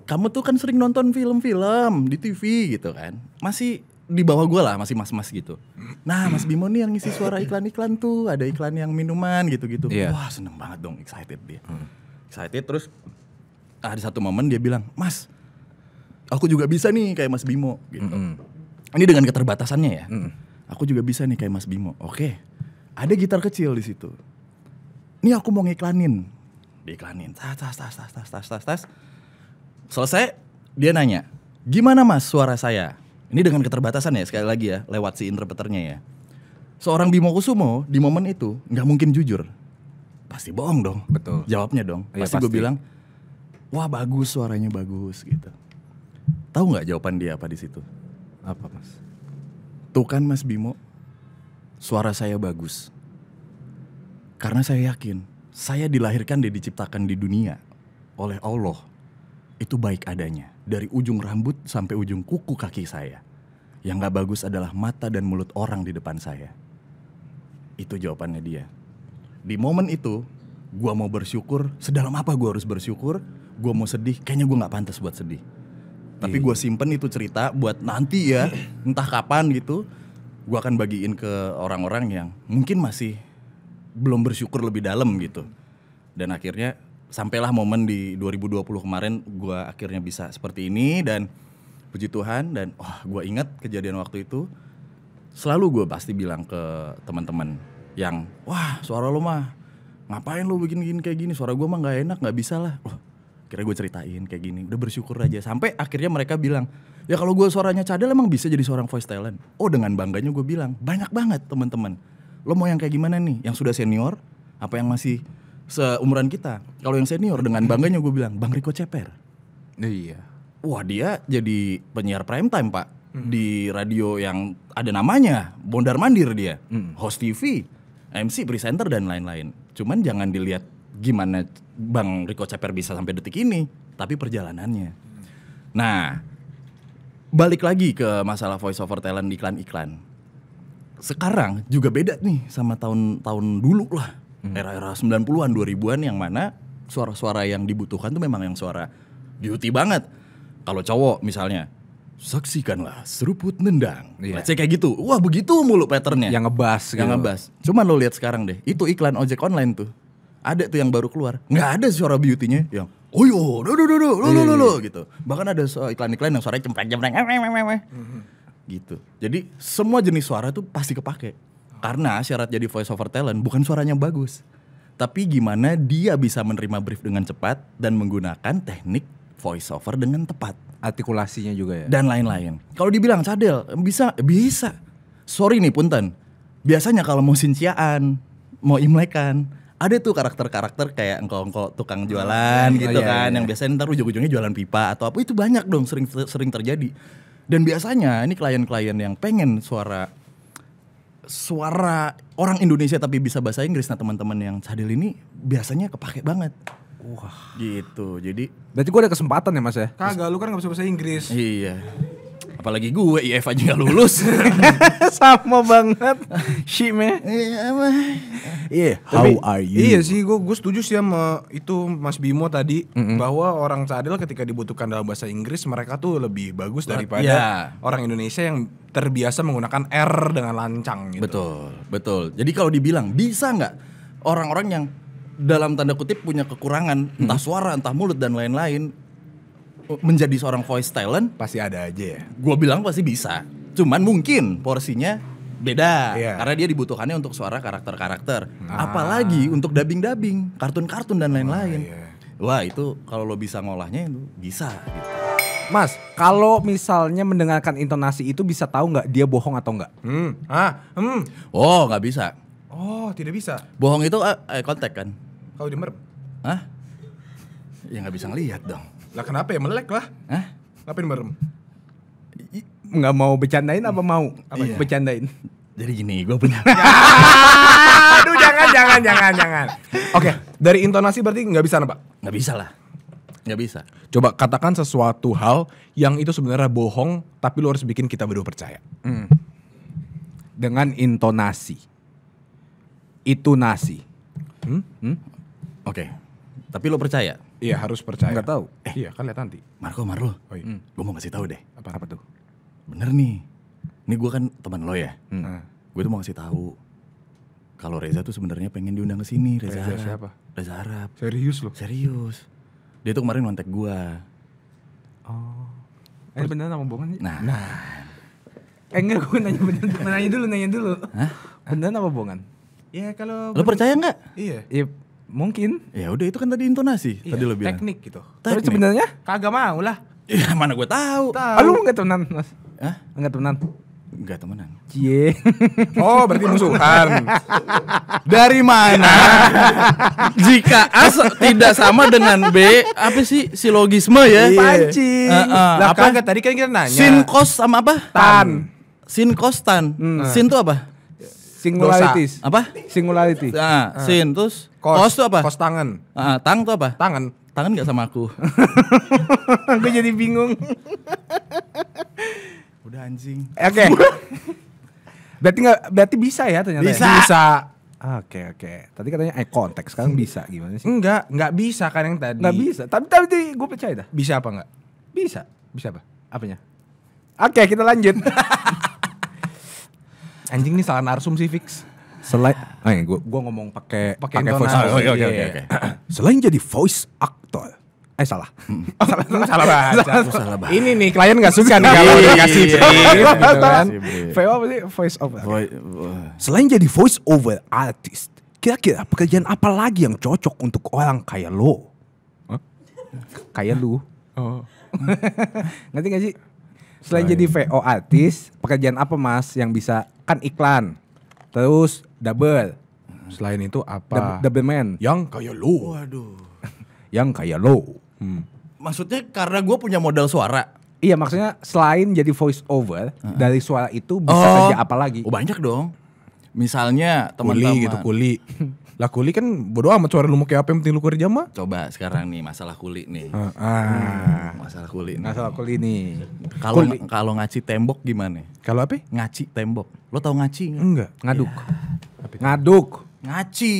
Kamu tuh kan sering nonton film-film di TV gitu kan. Masih di bawah gue lah masih mas-mas gitu. Nah Mas Bimo nih yang ngisi suara iklan-iklan tuh ada iklan yang minuman gitu-gitu. Yeah. Wah seneng banget dong excited dia. Hmm. Excited terus ada satu momen dia bilang Mas aku juga bisa nih kayak Mas Bimo gitu. -hmm ini dengan keterbatasannya ya hmm. aku juga bisa nih kayak Mas Bimo oke ada gitar kecil di situ ini aku mau ngiklanin diiklanin tas tas tas tas tas tas tas tas selesai dia nanya gimana Mas suara saya ini dengan keterbatasan ya sekali lagi ya lewat si interpreternya ya seorang Bimo Kusumo di momen itu nggak mungkin jujur pasti bohong dong betul jawabnya dong ya, pasti, pasti. gue bilang wah bagus suaranya bagus gitu tahu nggak jawaban dia apa di situ apa mas? Tuh kan mas Bimo, suara saya bagus. Karena saya yakin, saya dilahirkan dan diciptakan di dunia oleh Allah. Itu baik adanya, dari ujung rambut sampai ujung kuku kaki saya. Yang gak bagus adalah mata dan mulut orang di depan saya. Itu jawabannya dia. Di momen itu, gue mau bersyukur, sedalam apa gue harus bersyukur, gue mau sedih, kayaknya gue gak pantas buat sedih tapi gue simpen itu cerita buat nanti ya, [clears throat] entah kapan gitu. Gue akan bagiin ke orang-orang yang mungkin masih belum bersyukur lebih dalam gitu. Dan akhirnya sampailah momen di 2020 kemarin gue akhirnya bisa seperti ini dan puji Tuhan dan wah oh, gue ingat kejadian waktu itu selalu gue pasti bilang ke teman-teman yang wah suara lo mah ngapain lo bikin gini kayak gini suara gue mah nggak enak nggak bisa lah oh, kira gue ceritain kayak gini udah bersyukur aja sampai akhirnya mereka bilang ya kalau gue suaranya cadel emang bisa jadi seorang voice talent oh dengan bangganya gue bilang banyak banget teman-teman lo mau yang kayak gimana nih yang sudah senior apa yang masih seumuran kita kalau yang senior dengan bangganya gue bilang bang Riko Ceper iya wah dia jadi penyiar prime time pak hmm. di radio yang ada namanya bondar mandir dia hmm. host TV MC presenter dan lain-lain cuman jangan dilihat gimana Bang Rico Ceper bisa sampai detik ini, tapi perjalanannya. Nah, balik lagi ke masalah voice over talent iklan-iklan. Sekarang juga beda nih sama tahun-tahun dulu lah. Hmm. Era-era 90-an, 2000-an yang mana suara-suara yang dibutuhkan tuh memang yang suara beauty banget. Kalau cowok misalnya, saksikanlah seruput nendang. Iya. Let's kayak gitu. Wah begitu mulu patternnya. Yang ngebas. Gitu. Yang ngebas. Cuman lo lihat sekarang deh, itu iklan ojek online tuh. Ada tuh yang baru keluar. Nggak ada suara beautynya yang Oh yo, do do do do, lo lo lo lo iya. gitu. Bahkan ada iklan-iklan yang suaranya cempreng-cempreng, mhm. gitu. Jadi semua jenis suara tuh pasti kepake. Karena syarat jadi voice over talent bukan suaranya bagus, tapi gimana dia bisa menerima brief dengan cepat dan menggunakan teknik voice over dengan tepat. Artikulasinya juga ya. Dan lain-lain. Kalau dibilang cadel bisa bisa. Sorry nih punten. Biasanya kalau mau sinciaan, mau imlekan, ada tuh karakter-karakter kayak engkau-engkau tukang jualan oh, gitu iya, kan iya. yang iya. biasanya ntar ujung-ujungnya jualan pipa atau apa itu banyak dong sering sering terjadi dan biasanya ini klien-klien yang pengen suara suara orang Indonesia tapi bisa bahasa Inggris nah teman-teman yang sadil ini biasanya kepake banget wah gitu jadi berarti gue ada kesempatan ya mas ya kagak lu kan gak bisa bahasa Inggris iya Apalagi gue IF aja gak lulus. [laughs] Sama banget. Shit, man. Ya. Iya, yeah, how Tapi, are you? Iya sih, gue gue setuju sih sama itu Mas Bimo tadi mm -hmm. bahwa orang cadel ketika dibutuhkan dalam bahasa Inggris mereka tuh lebih bagus daripada yeah. orang Indonesia yang terbiasa menggunakan R dengan lancang gitu. Betul, betul. Jadi kalau dibilang bisa nggak orang-orang yang dalam tanda kutip punya kekurangan hmm. entah suara, entah mulut dan lain-lain menjadi seorang voice talent pasti ada aja ya. Gua bilang pasti bisa. Cuman mungkin porsinya beda yeah. karena dia dibutuhkannya untuk suara karakter-karakter. Ah. Apalagi untuk dubbing-dubbing, kartun-kartun dan lain-lain. Oh, yeah. Iya. Wah, itu kalau lo bisa ngolahnya itu bisa gitu. Mas, kalau misalnya mendengarkan intonasi itu bisa tahu nggak dia bohong atau nggak? Hmm. Ah, hmm. Oh, nggak bisa. Oh, tidak bisa. Bohong itu ah, eh, kontak kan? Kau di merk? Ah, Ya nggak bisa ngelihat dong. Lah kenapa ya melek lah? Hah? Ngapain merem? Nggak mau bercandain apa mau? Apa iya. Ya? bercandain? Jadi gini, gue punya. [laughs] Aduh, jangan, jangan, jangan, jangan. Oke, okay, dari intonasi berarti nggak bisa pak? Nggak bisa lah. Nggak bisa. Coba katakan sesuatu hal yang itu sebenarnya bohong, tapi lo harus bikin kita berdua percaya. Hmm. Dengan intonasi. Itu nasi. Hmm? Hmm? Oke. Okay. Tapi lo percaya? Iya harus percaya. Enggak tahu. Eh, iya kan lihat nanti. Marco, Marlo. Oh, iya. Hmm. Gue mau kasih tahu deh. Apa? Apa tuh? Bener nih. Ini gue kan teman lo ya. Hmm. Ah. Gue tuh mau kasih tahu kalau Reza tuh sebenarnya pengen diundang ke sini. Reza, Reza Arab. siapa? Reza Arab. Serius loh. Serius. Dia tuh kemarin nontek gue. Oh. Eh bener beneran apa bohongan sih? Nah. nah. Eh enggak gue nanya bener nanya dulu nanya dulu. Hah? Beneran apa bohongan? Ya kalau Lo percaya nggak? Iya. Iya Mungkin. Ya udah itu kan tadi intonasi, iya, tadi lo bilang. Teknik gitu. Tapi sebenarnya kagak mau lah. Ya mana gue tahu. tahu. Ah, lu enggak temenan, Mas? Hah? Enggak temenan. Enggak temenan. Cie. [laughs] Oh, berarti musuhan. Dari mana? Jika A tidak sama dengan B, apa sih silogisme ya? Iya. Panci. Uh, uh, apa? Kagak, tadi kan kita nanya. Sin kos sama apa? Tan. Sin kos tan. Hmm. Sin itu apa? Singularity. Apa? Singularity. Ya, nah, sin terus kos, kos tuh apa? Kos tangan. Nah, tang tuh apa? Tangan. Tangan nggak sama aku. aku [laughs] jadi bingung. [laughs] Udah anjing. Oke. Okay. [laughs] berarti gak, berarti bisa ya ternyata. Bisa. Ya? Bisa. Oke okay, oke. Okay. Tadi katanya eye eh, contact, sekarang hmm. bisa gimana sih? Enggak, enggak bisa kan yang tadi. Enggak bisa. Tapi tapi gue percaya dah. Bisa apa enggak? Bisa. Bisa apa? Apanya? Oke, okay, kita lanjut. Anjing ini salah narsum sih fix. Selain eh gua gua ngomong pakai pakai voice. Oh, iya, oke iya, oke oke. [clears throat] Selain jadi voice actor. Eh salah. [laughs] salah, salah, salah, salah Ini nih klien nggak suka nih kalau dikasih brief kan. VO apa sih? Voice over. Selain jadi voice over artist, kira-kira pekerjaan apa lagi yang cocok untuk orang kayak lo? Huh? Kayak lu. Oh. [laughs] Ngerti gak sih? Selain Baik. jadi VO artis, pekerjaan apa Mas yang bisa kan iklan? Terus double. Selain itu apa? Double, double man. Yang kayak lo Waduh. [laughs] yang kayak lo Hmm. Maksudnya karena gue punya modal suara. Iya maksudnya selain jadi voice over uh-huh. dari suara itu bisa oh. kerja apa lagi? Oh banyak dong. Misalnya gitu, teman-teman. Kuli gitu [laughs] kuli. Lah kuli kan bodo amat suara lu mau kayak apa yang penting lu kerja mah. Coba sekarang nih masalah kuli nih. Uh, ah. Hmm, masalah kuli nih. Masalah kuli nih. Kalau kalau ngaci tembok gimana? Kalau apa? Ngaci tembok. Lo tau ngaci? Enggak. Ngaduk. Ya. Ngaduk. Ngaci.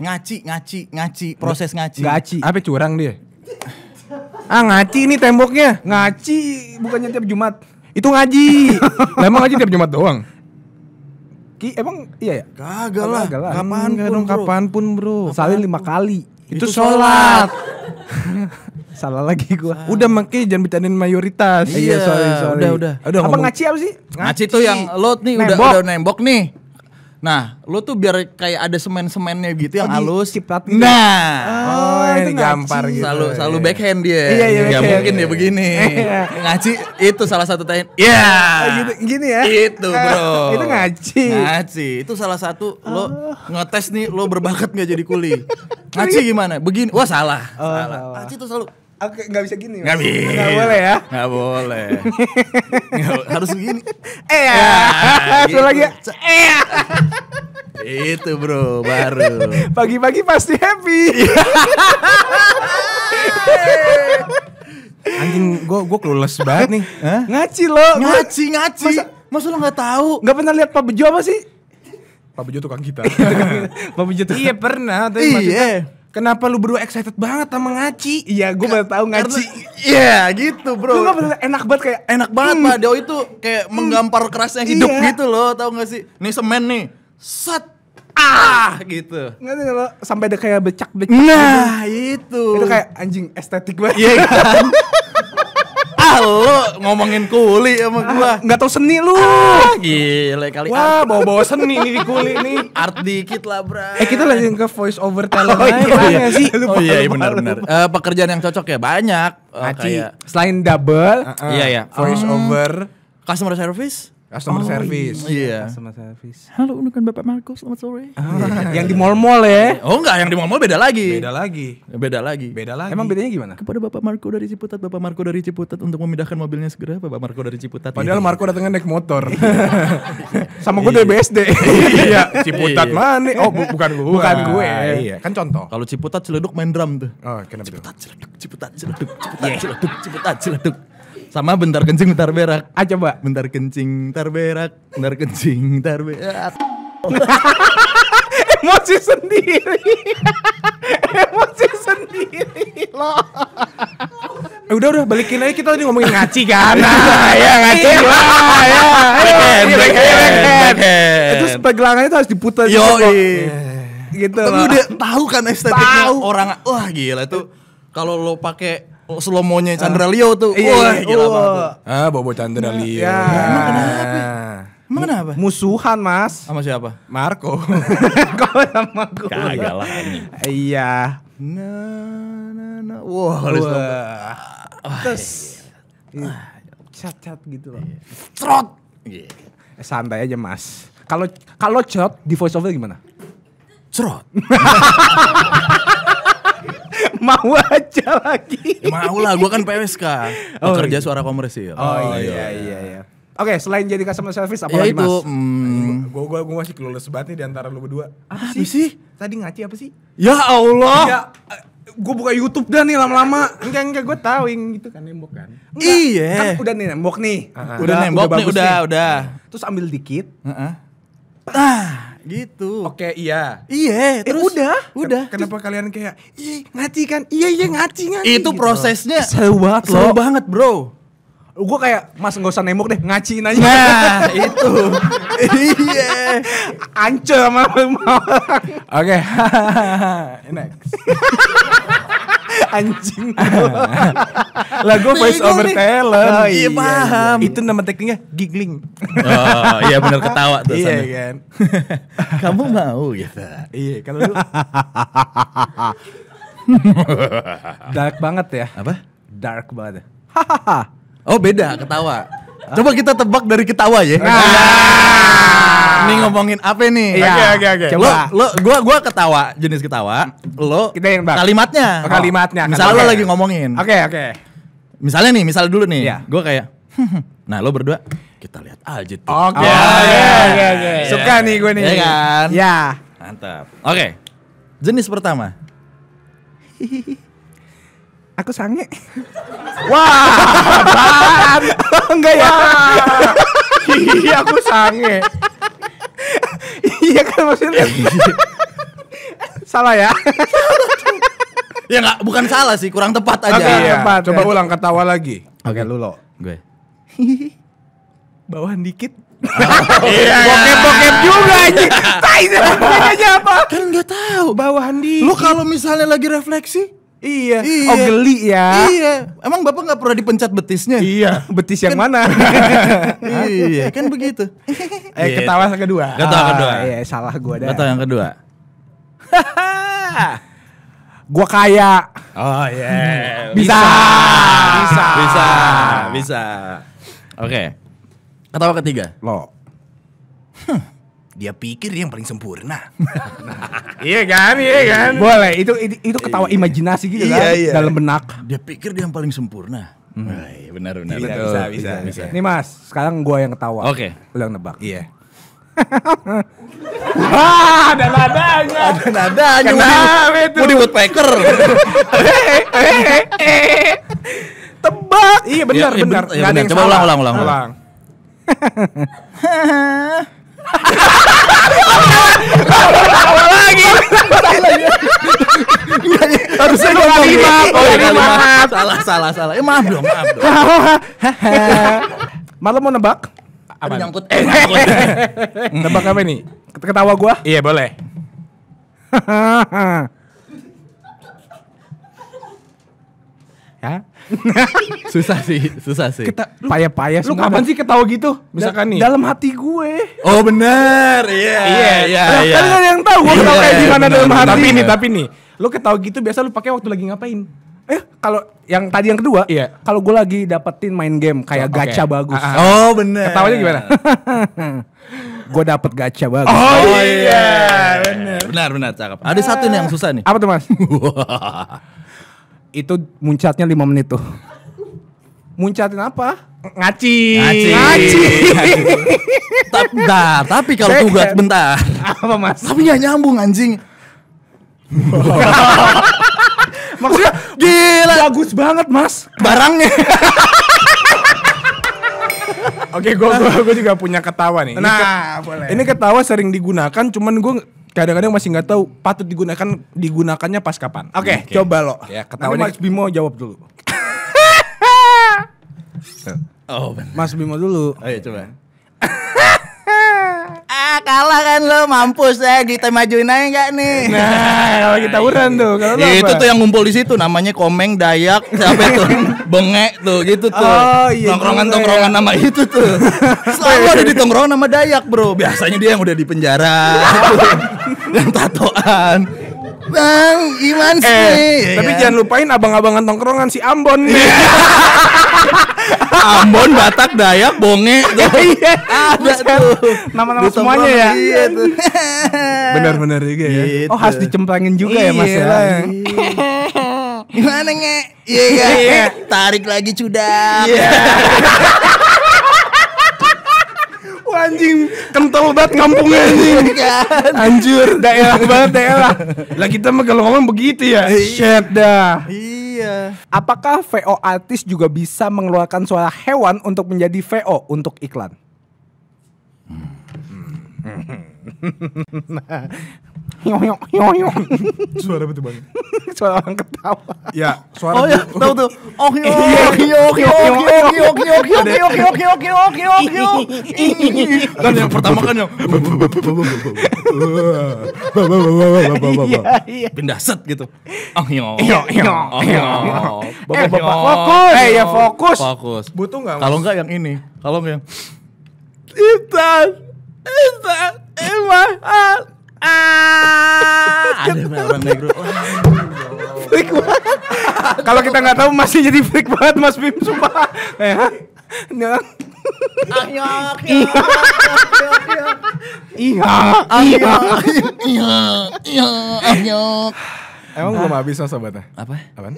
Ngaci, ngaci, ngaci, proses ngaci. Ngaci. Apa curang dia? Ah ngaci ini temboknya. Ngaci bukannya tiap Jumat. Itu ngaji. memang [laughs] emang ngaji tiap Jumat doang. Ki emang iya ya? Kagak lah. lah. Kapan pun, dong, kapan pun bro. Salin lima kali. Itu, itu sholat. [laughs] Salah lagi gua. Udah makanya jangan bicarain mayoritas. Iya, iya, sorry, sorry. Udah, udah. udah apa ngaci apa sih? Ngaci, ngaci tuh yang lot nih nembok. udah udah nembok nih. Nah, lu tuh biar kayak ada semen-semennya gitu yang oh, halus. Ciprat gitu. Ya? Nah, oh, oh itu gampar gitu. Selalu selalu iya. backhand dia. Iya, iya, Gak mungkin dia begini. [laughs] Iya. ngaci itu salah satu teknik. Iya. Yeah. Oh, gitu, gini ya. Itu, ah, Bro. itu ngaci. Ngaci. Itu salah satu lo oh. ngetes nih lo berbakat nggak jadi kuli. ngaci gimana? Begini. Wah, salah. Oh, salah. Ngaci tuh selalu oke gak bisa gini. Gak bisa. Gak boleh ya. Gak boleh. [laughs] gak, harus begini. Eh ya. ya [laughs] Satu gitu. lagi. Eh Itu bro, baru. Pagi-pagi pasti happy. [laughs] Anjing, gue gue kelulus banget nih. Hah? Ngaci lo. Ngaci, ngaci. Masa, masa lo gak tahu? Gak pernah lihat Pak Bejo apa sih? Pak Bejo tukang kita. Pak Bejo tukang. Iya pernah. Tapi iya. Kenapa lu berdua excited banget sama ngaci? Iya, gue baru tahu ngaci. Iya, yeah, gitu, bro. Lu gak bener enak banget kayak enak banget, hmm. Pak Deo itu kayak hmm. menggampar kerasnya iya. hidup yeah. gitu loh, tahu gak sih? Nih semen nih. Set ah gitu. Nggak sih lo sampai ada kayak becak-becak. Nah, gitu. itu. Itu kayak anjing estetik banget. Iya yeah, kan? [laughs] lo ngomongin kuli sama ah, gua. Enggak tahu seni lu. Ah, gile kali. Wah, bawa-bawa seni nih di kuli nih. Art dikit lah, Bra. Eh, kita lagi ke voice over oh, talent iya, iya. oh, iya. iya. sih. Oh iya, iya benar benar. Uh, pekerjaan yang cocok ya banyak. Uh, kayak... selain double, uh -uh. iya ya. Voice um, over hmm. customer service Customer oh, service. Iya. iya. Customer service. Halo, ini Bapak Marco, selamat sore. Ah, iya. Iya, yang di mall-mall ya. Oh enggak, yang di mall-mall beda lagi. Beda lagi. Beda lagi. Beda lagi. Emang bedanya gimana? Kepada Bapak Marco dari Ciputat, Bapak Marco dari Ciputat untuk memindahkan mobilnya segera, Bapak Marco dari Ciputat. Padahal Marco datangnya naik motor. [laughs] Sama gue dari BSD. Iya, Ciputat mana? Oh, bu bukan gue. Bukan gue. Ah, iya, kan contoh. Kalau Ciputat celeduk main drum tuh. Oh, kenapa Ciputat celeduk, Ciputat celeduk, Ciputat celeduk, Ciputat celeduk. Sama bentar kencing bentar berak. Ah coba. Bentar kencing bentar berak, bentar kencing bentar berak. [laughs] Emosi sendiri. Emosi sendiri lo Eh, udah udah balikin aja kita tadi ngomongin ngaci kan. ya ngaci. lah ya. Itu pegelangannya harus diputar gitu, Yo, iya. gitu. Tapi udah tahu kan estetiknya orang. Wah, gila itu kalau lo pakai slow ah. Chandra Leo tuh. Iya, iya Wah, iya, gila banget. Ah, Bobo Chandra nah, Leo. Ya. Nah. Emang kenapa? Emang kenapa? Musuhan, Mas. Sama siapa? Marco. Kok [laughs] sama gue? Kagak lah. Iya. Nah, nah, nah. Wah, harus ah, Terus. Iya. Ah, chat-chat gitu loh. Iya. Trot. Eh, santai aja, Mas. Kalau kalau chat di voice over gimana? trot [laughs] mau aja lagi. Ya, mau lah, gue kan pmsk Oh, kerja iya. suara komersil. Iya. Oh, oh iya, iya, iya. iya. Oke, okay, selain jadi customer service apa ya lagi itu, mas? gue hmm. gue masih kelulus banget nih di antara lu berdua. Apa, apa sih? sih? Tadi ngaci apa sih? Ya Allah. Ya, gue buka YouTube dah nih lama-lama. enggak enggak gue tahu yang gitu kan nembok kan. Iya. Kan udah nih nembok nih. Uh -huh. Udah, udah nembok udah nih, udah udah. Terus ambil dikit. Uh -huh. Ah gitu. Oke, iya. Iya, terus eh, udah, udah. Kenapa terus, kalian kayak, "Iya, ngaci kan? Iya, iya ngaci ngaci." Itu gitu. prosesnya gitu. seru banget loh. Seru banget, Bro. Gue kayak, "Mas, nggak usah nemok deh, ngaciin aja." Nah, [laughs] itu. iya. Ancur sama Oke. [laughs] Next anjing. [laughs] lah gue voice over talent. Oh, iya, iya, iya, paham. Itu nama tekniknya giggling. oh, iya benar ketawa tuh Iya sana. kan. [laughs] Kamu mau gitu. Iya, kalau lu [laughs] Dark banget ya. Apa? Dark banget. Ya. Hahaha. oh, beda ketawa. Coba kita tebak dari ketawa ya. Nah. nah. Ini ngomongin apa nih? Oke iya. oke okay, oke. Coba. Lo, lo gua gua ketawa, jenis ketawa. Lo kita yang bak. kalimatnya. Oh, kalimatnya. Misalnya lo lagi ngomongin. Oke oke. Misalnya nih, misal dulu nih. Iya. Gua kayak [laughs] Nah, lo berdua kita lihat aja tuh. Oke. Ya. Oke oke. Ya kan? Suka nih gue nih. Ya kan? Iya kan? Ya. Mantap. Oke. Okay. Jenis pertama. [laughs] Aku sange. Wah, apaan? [laughs] Enggak ya? iya, aku sange. iya kan maksudnya. Salah ya? ya enggak, bukan salah sih, kurang tepat aja. Okay, iya. tepat, Coba ya. ulang ketawa lagi. Oke, okay. lu lo. Gue. Bawahan dikit. [laughs] Iya. Bokep-bokep juga aja. [laughs] Tai aja apa? Kan enggak tahu. Bawahan dikit. Lu kalau misalnya lagi refleksi, Iya. iya. Oh iya. geli ya. Iya. Emang bapak nggak pernah dipencet betisnya? Iya. Betis yang kan- mana? [laughs] iya. Kan begitu. eh iya. ketawa yang kedua. Ketawa kedua. Oh, iya salah gua deh. Ketawa yang kedua. [laughs] gua kaya. Oh iya. Yeah. [laughs] Bisa. Bisa. Bisa. Bisa. Oke. Okay. Ketawa ketiga. Lo. Hmm dia pikir dia yang paling sempurna. [laughs] iya kan, iya, iya kan. Boleh, itu itu, itu iya. ketawa imajinasi gitu kan, iya, kan dalam benak. Dia pikir dia yang paling sempurna. Hmm. iya benar benar. Bisa, bisa, bisa, bisa. Nih Mas, sekarang gue yang ketawa. Oke. Okay. Lo yang nebak. Iya. Wah, [laughs] ada nadanya. Ada nadanya. Kenapa itu? Mau di woodpecker. [laughs] Tebak. Iya benar, benar. Iya, yang Coba ulang, ulang, ulang. ulang lagi. Harusnya gue kali maaf. Ya. Salah, salah, salah. Ya maaf dong, maaf dong. Malam mau nebak? Apa eh, nyangkut? nebak apa nih? Ketawa gue? Iya, boleh. [laughs] ya. [laughs] susah sih, susah sih. Kita payah-payah Lu kapan sih ketawa gitu? Misalkan da nih. Dalam hati gue. Oh benar, iya. Iya, iya, iya. Kalian Kan ada yang tahu gue iya, ketawa kayak iya, gimana dalam hati. Tapi nih, tapi nih. Lu ketawa gitu biasa lu pakai waktu lagi ngapain? Eh, kalau yang tadi yang kedua, iya. kalau gue lagi dapetin main game kayak gacha bagus. Ah, ah. Oh benar. Ketawanya gimana? [laughs] gue dapet gacha bagus. Oh, oh iya, benar. Benar, benar, cakep. Ada satu nih yang susah nih. Apa tuh mas? [laughs] itu muncatnya lima menit tuh. Muncatin apa? Ngaci. Ngaci. Ngaci. [laughs] Bentar, tapi kalau tugas bentar. Apa mas? Tapi nggak nyambung anjing. [laughs] Maksudnya gila. Bagus banget mas. Barangnya. Oke, gue gua, gua juga punya ketawa nih. Nah, ini, boleh. Ini ketawa sering digunakan, cuman gue kadang-kadang masih nggak tahu patut digunakan digunakannya pas kapan. Oke, okay, okay. coba lo. Ya, ketahuan Mas Bimo jawab dulu. [laughs] oh, bener. Mas Bimo dulu. Oh, Ayo iya, coba. [laughs] ah, kalah kan lo mampus eh ya, kita majuin aja enggak nih. [laughs] Nah, kalau kita nah, uran iya, tuh. Iya. Kalau ya, itu tuh yang ngumpul di situ namanya Komeng Dayak siapa itu? Bengek tuh gitu tuh. Oh, iya, Tongkrongan-tongkrongan ya. nama itu tuh. Selalu ada di tongkrongan nama Dayak, Bro. Biasanya dia yang udah di penjara yang tatoan. Bang, gimana sih? Eh, iya, iya. tapi jangan lupain abang-abangan tongkrongan si Ambon nih. Iya. Ambon, Batak, Dayak, Bonge. [laughs] Iya. Ada Nama-nama semuanya ya. Iya tuh. [laughs] Benar-benar juga ya. Gitu. Oh, khas dicemplangin juga ya Mas ya. Gimana nge? Iya, yeah, yeah. tarik lagi cudak. Yeah. [laughs] anjing kental banget kampungnya anjing kan. anjur daerah banget daerah lah kita mah kalau ngomong begitu ya iya. shit dah iya apakah VO artis juga bisa mengeluarkan suara hewan untuk menjadi VO untuk iklan hmm. [laughs] nah, Yong yong yong, suara betul banget suara orang ketawa ya suara oh ya tahu tuh oh yong yong yong yong yong yong yong yong yong yong yong yong yong yong yong yong pertama kan yong pindah set gitu oh yong yong yong yong bapak bapak fokus eh ya fokus fokus butuh nggak kalau nggak yang ini kalau nggak yang Intan Intan yong Ah, ada orang negro. Freak banget. Kalau kita nggak tahu masih jadi freak banget Mas Bim sumpah. ya ini orang iya. Iya. iya, iya, iya, iya, iya, Emang belum habis mas sobatnya Apa? Apa?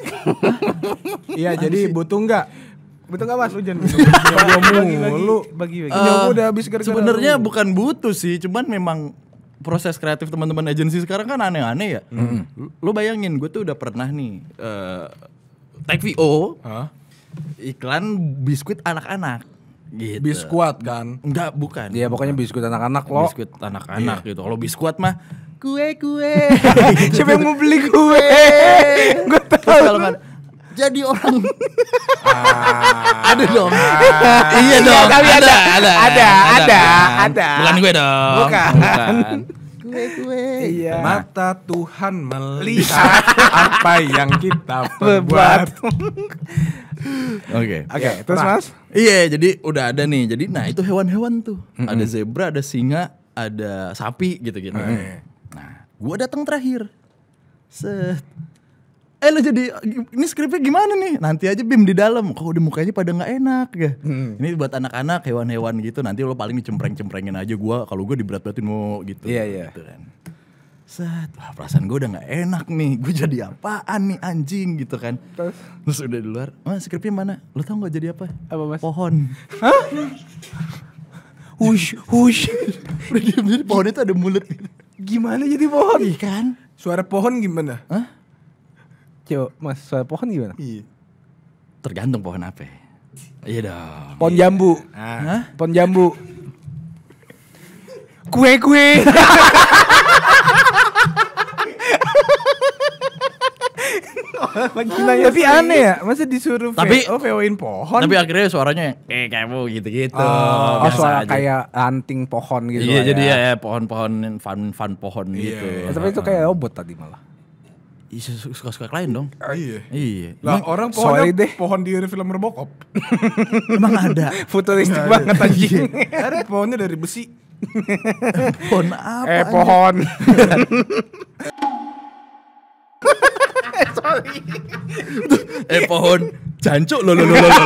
Iya, jadi butuh nggak? butuh nggak mas hujan? Bagi-bagi. Bagi bagi. Jamu udah habis gara-gara. Sebenarnya bukan butuh sih, cuman memang proses kreatif teman-teman agensi sekarang kan aneh-aneh ya. Mm. Lu bayangin gue tuh udah pernah nih uh, eh, take VO huh? iklan biskuit anak-anak. Gitu. Biskuat kan? Enggak, bukan. Iya, pokoknya biskuit anak-anak lo. Biskuit anak-anak yeah. gitu. Kalau biskuat mah kue kue. [laughs] Siapa yang mau beli kue? [laughs] gue tahu. Kalau jadi orang ah, ada dong ah, iya, iya dong ada ada ada ada ada, ada, bukan gue dong bukan, bukan. Gue, gue. Iya. Mata Tuhan melihat [laughs] apa yang kita perbuat. Oke. Oke, ya, terus Mas? Iya, jadi udah ada nih. Jadi nah itu hewan-hewan tuh. Mm -hmm. Ada zebra, ada singa, ada sapi gitu-gitu. Mm -hmm. Nah, gue datang terakhir. Set eh lo jadi ini skripnya gimana nih nanti aja bim di dalam kok udah mukanya pada nggak enak ya hmm. ini buat anak-anak hewan-hewan gitu nanti lo paling dicempreng-cemprengin aja gua kalau gua diberat-beratin mau gitu yeah, yeah. gitu kan set wah perasaan gue udah nggak enak nih gue jadi apaan nih anjing gitu kan terus, terus udah di luar mas ah, skripnya mana lo tau nggak jadi apa apa mas pohon Hah? hush hush jadi pohon itu ada mulut gimana jadi pohon Iya kan suara pohon gimana Hah? cewek soal pohon gimana? Iya. Tergantung pohon apa. Ya. Iya dong. Pohon jambu. Ah. Hah? Pohon jambu. Kue kue. Gila ya. Tapi aneh ya, masa disuruh tapi, VO, vo pohon. Tapi akhirnya suaranya eh kamu gitu-gitu. Oh, oh suara aja. kayak anting pohon gitu. Iya, jadi ya. Ya, ya, pohon-pohon fun fun pohon iya. gitu. tapi itu kayak robot tadi malah. Iya, suka-suka klien dong. Ah, iya. Iya. Lah Emang, orang pohonnya deh. pohon di film Robocop. [laughs] Emang ada. Futuristik iya, banget iya. anjing. ada pohonnya dari besi. pohon apa? Eh pohon. Sorry. [laughs] eh pohon jancuk lo lo lo lo lo.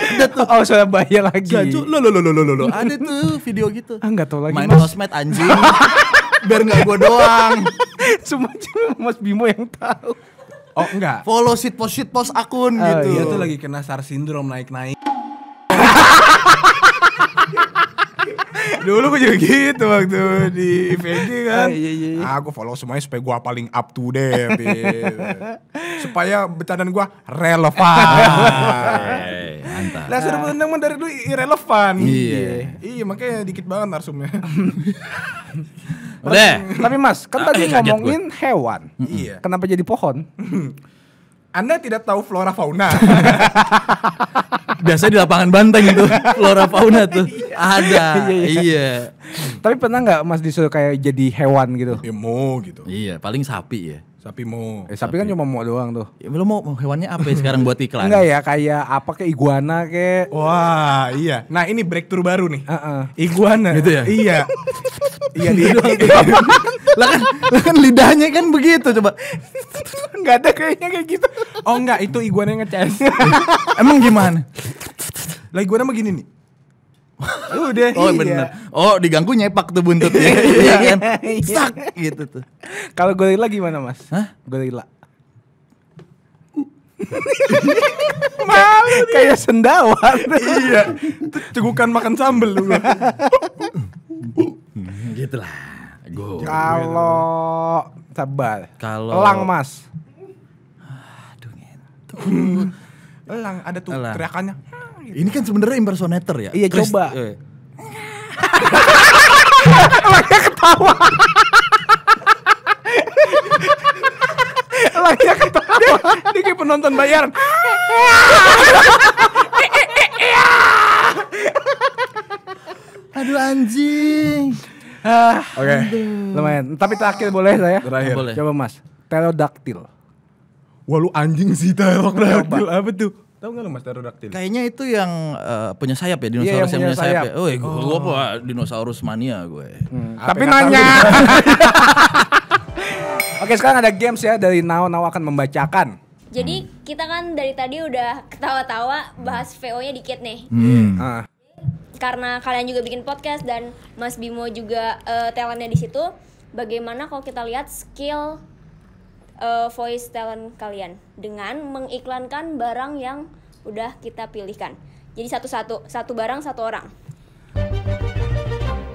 Ada tuh. Oh, saya bayar lagi. Jancuk lo lo lo lo lo lo. Ada tuh video gitu. Ah, enggak tahu lagi. Main sosmed anjing. [laughs] biar nggak gue doang. [laughs] Cuma cuma Mas Bimo yang tahu. Oh enggak. Follow shit post sit post akun oh, gitu. Iya tuh lagi kena sar syndrome naik-naik. [laughs] Dulu gue juga gitu waktu di VJ kan. Oh, iya, iya. Nah, iya. gue follow semuanya supaya gue paling up to date. Gitu. supaya bercandaan gue relevan. Lah sudah menang dari dulu irrelevant. Iya. Iya makanya dikit banget narsumnya. [laughs] Udah. Tapi Mas, kan ah, tadi iya, ngomongin hewan. Iya. Kenapa jadi pohon? Anda tidak tahu flora fauna. [laughs] Biasanya di lapangan banteng itu flora fauna tuh [laughs] iya. ada. [laughs] Iya, iya, iya. Tapi pernah nggak Mas disuruh kayak jadi hewan gitu? Demo gitu. Iya, paling sapi ya. Sapi mau. Eh, sapi, kan cuma mau doang tuh. Ya, belum mau, hewannya apa ya sekarang buat iklan? Enggak ya, kayak apa kayak iguana kayak. Wah, iya. Nah, ini breakthrough baru nih. Uh -uh. Iguana. Gitu ya? Iya. [laughs] iya, iya. di gitu. [laughs] lah kan, lah kan lidahnya kan begitu coba. Enggak [laughs] ada kayaknya kayak gitu. Oh enggak, itu iguana yang ngecas. Emang gimana? Lah iguana begini nih. Udah. Oh iya. bener. Oh diganggu nyepak tuh buntutnya. [laughs] Iya, iya. iya kan. Sak gitu tuh. Kalau gorila gimana mas? Hah? Gorila. [laughs] Malu kayak sendawa. iya. Cegukan makan sambel lu. [laughs] gitu lah. Kalau sabar. Kalau elang mas. Aduh ngentuk. elang ada tuh Elang. teriakannya gitu. Ini kan sebenarnya impersonator ya. Iya Chris, coba. Lagi iya, iya. ketawa. Lagi ketawa. Dia, dia kayak penonton bayaran. Aduh anjing. Ah, Oke. Okay. Lumayan. Tapi terakhir boleh saya? Terakhir. Boleh. Coba Mas. Terodaktil. Wah lu anjing sih terodaktil apa tuh? Tahu nggak lu Mas Pterodactyl? Kayaknya itu yang uh, punya sayap ya, iya, dinosaurus yeah, yang, punya sayap. sayap. Ya. Oh, gue oh. apa dinosaurus mania gue. Hmm, Tapi nanya. [laughs] Oke, sekarang ada games ya dari Nao. Nao akan membacakan. Jadi kita kan dari tadi udah ketawa-tawa bahas VO-nya dikit nih. Hmm. Ah. Karena kalian juga bikin podcast dan Mas Bimo juga uh, talentnya di situ. Bagaimana kalau kita lihat skill uh, voice talent kalian dengan mengiklankan barang yang udah kita pilihkan. Jadi satu-satu, satu barang satu orang.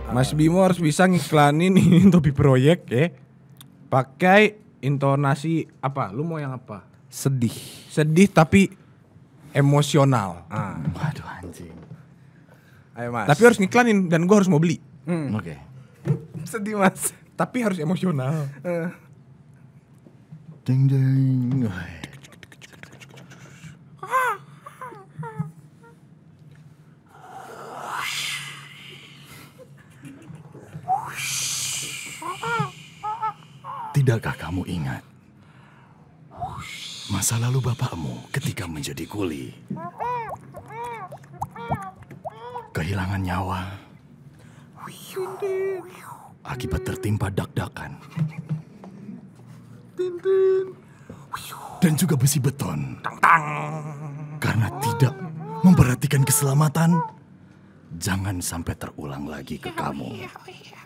Mas Bimo harus bisa ngiklanin topi [laughs] proyek ya. Pakai intonasi apa? Lu mau yang apa? Sedih. Sedih tapi emosional. Ah. Waduh anjing. Ayo Mas. Tapi harus ngiklanin dan gue harus mau beli. Hmm. Oke. Okay. Sedih Mas. Tapi harus emosional. Eh. Ding ding. Tidakkah kamu ingat masa lalu bapakmu ketika menjadi kuli? Kehilangan nyawa akibat tertimpa dak-dakan. Dan juga besi beton. Tang, tang. Karena tidak memperhatikan keselamatan, jangan sampai terulang lagi ke kamu. Iya, oh iya.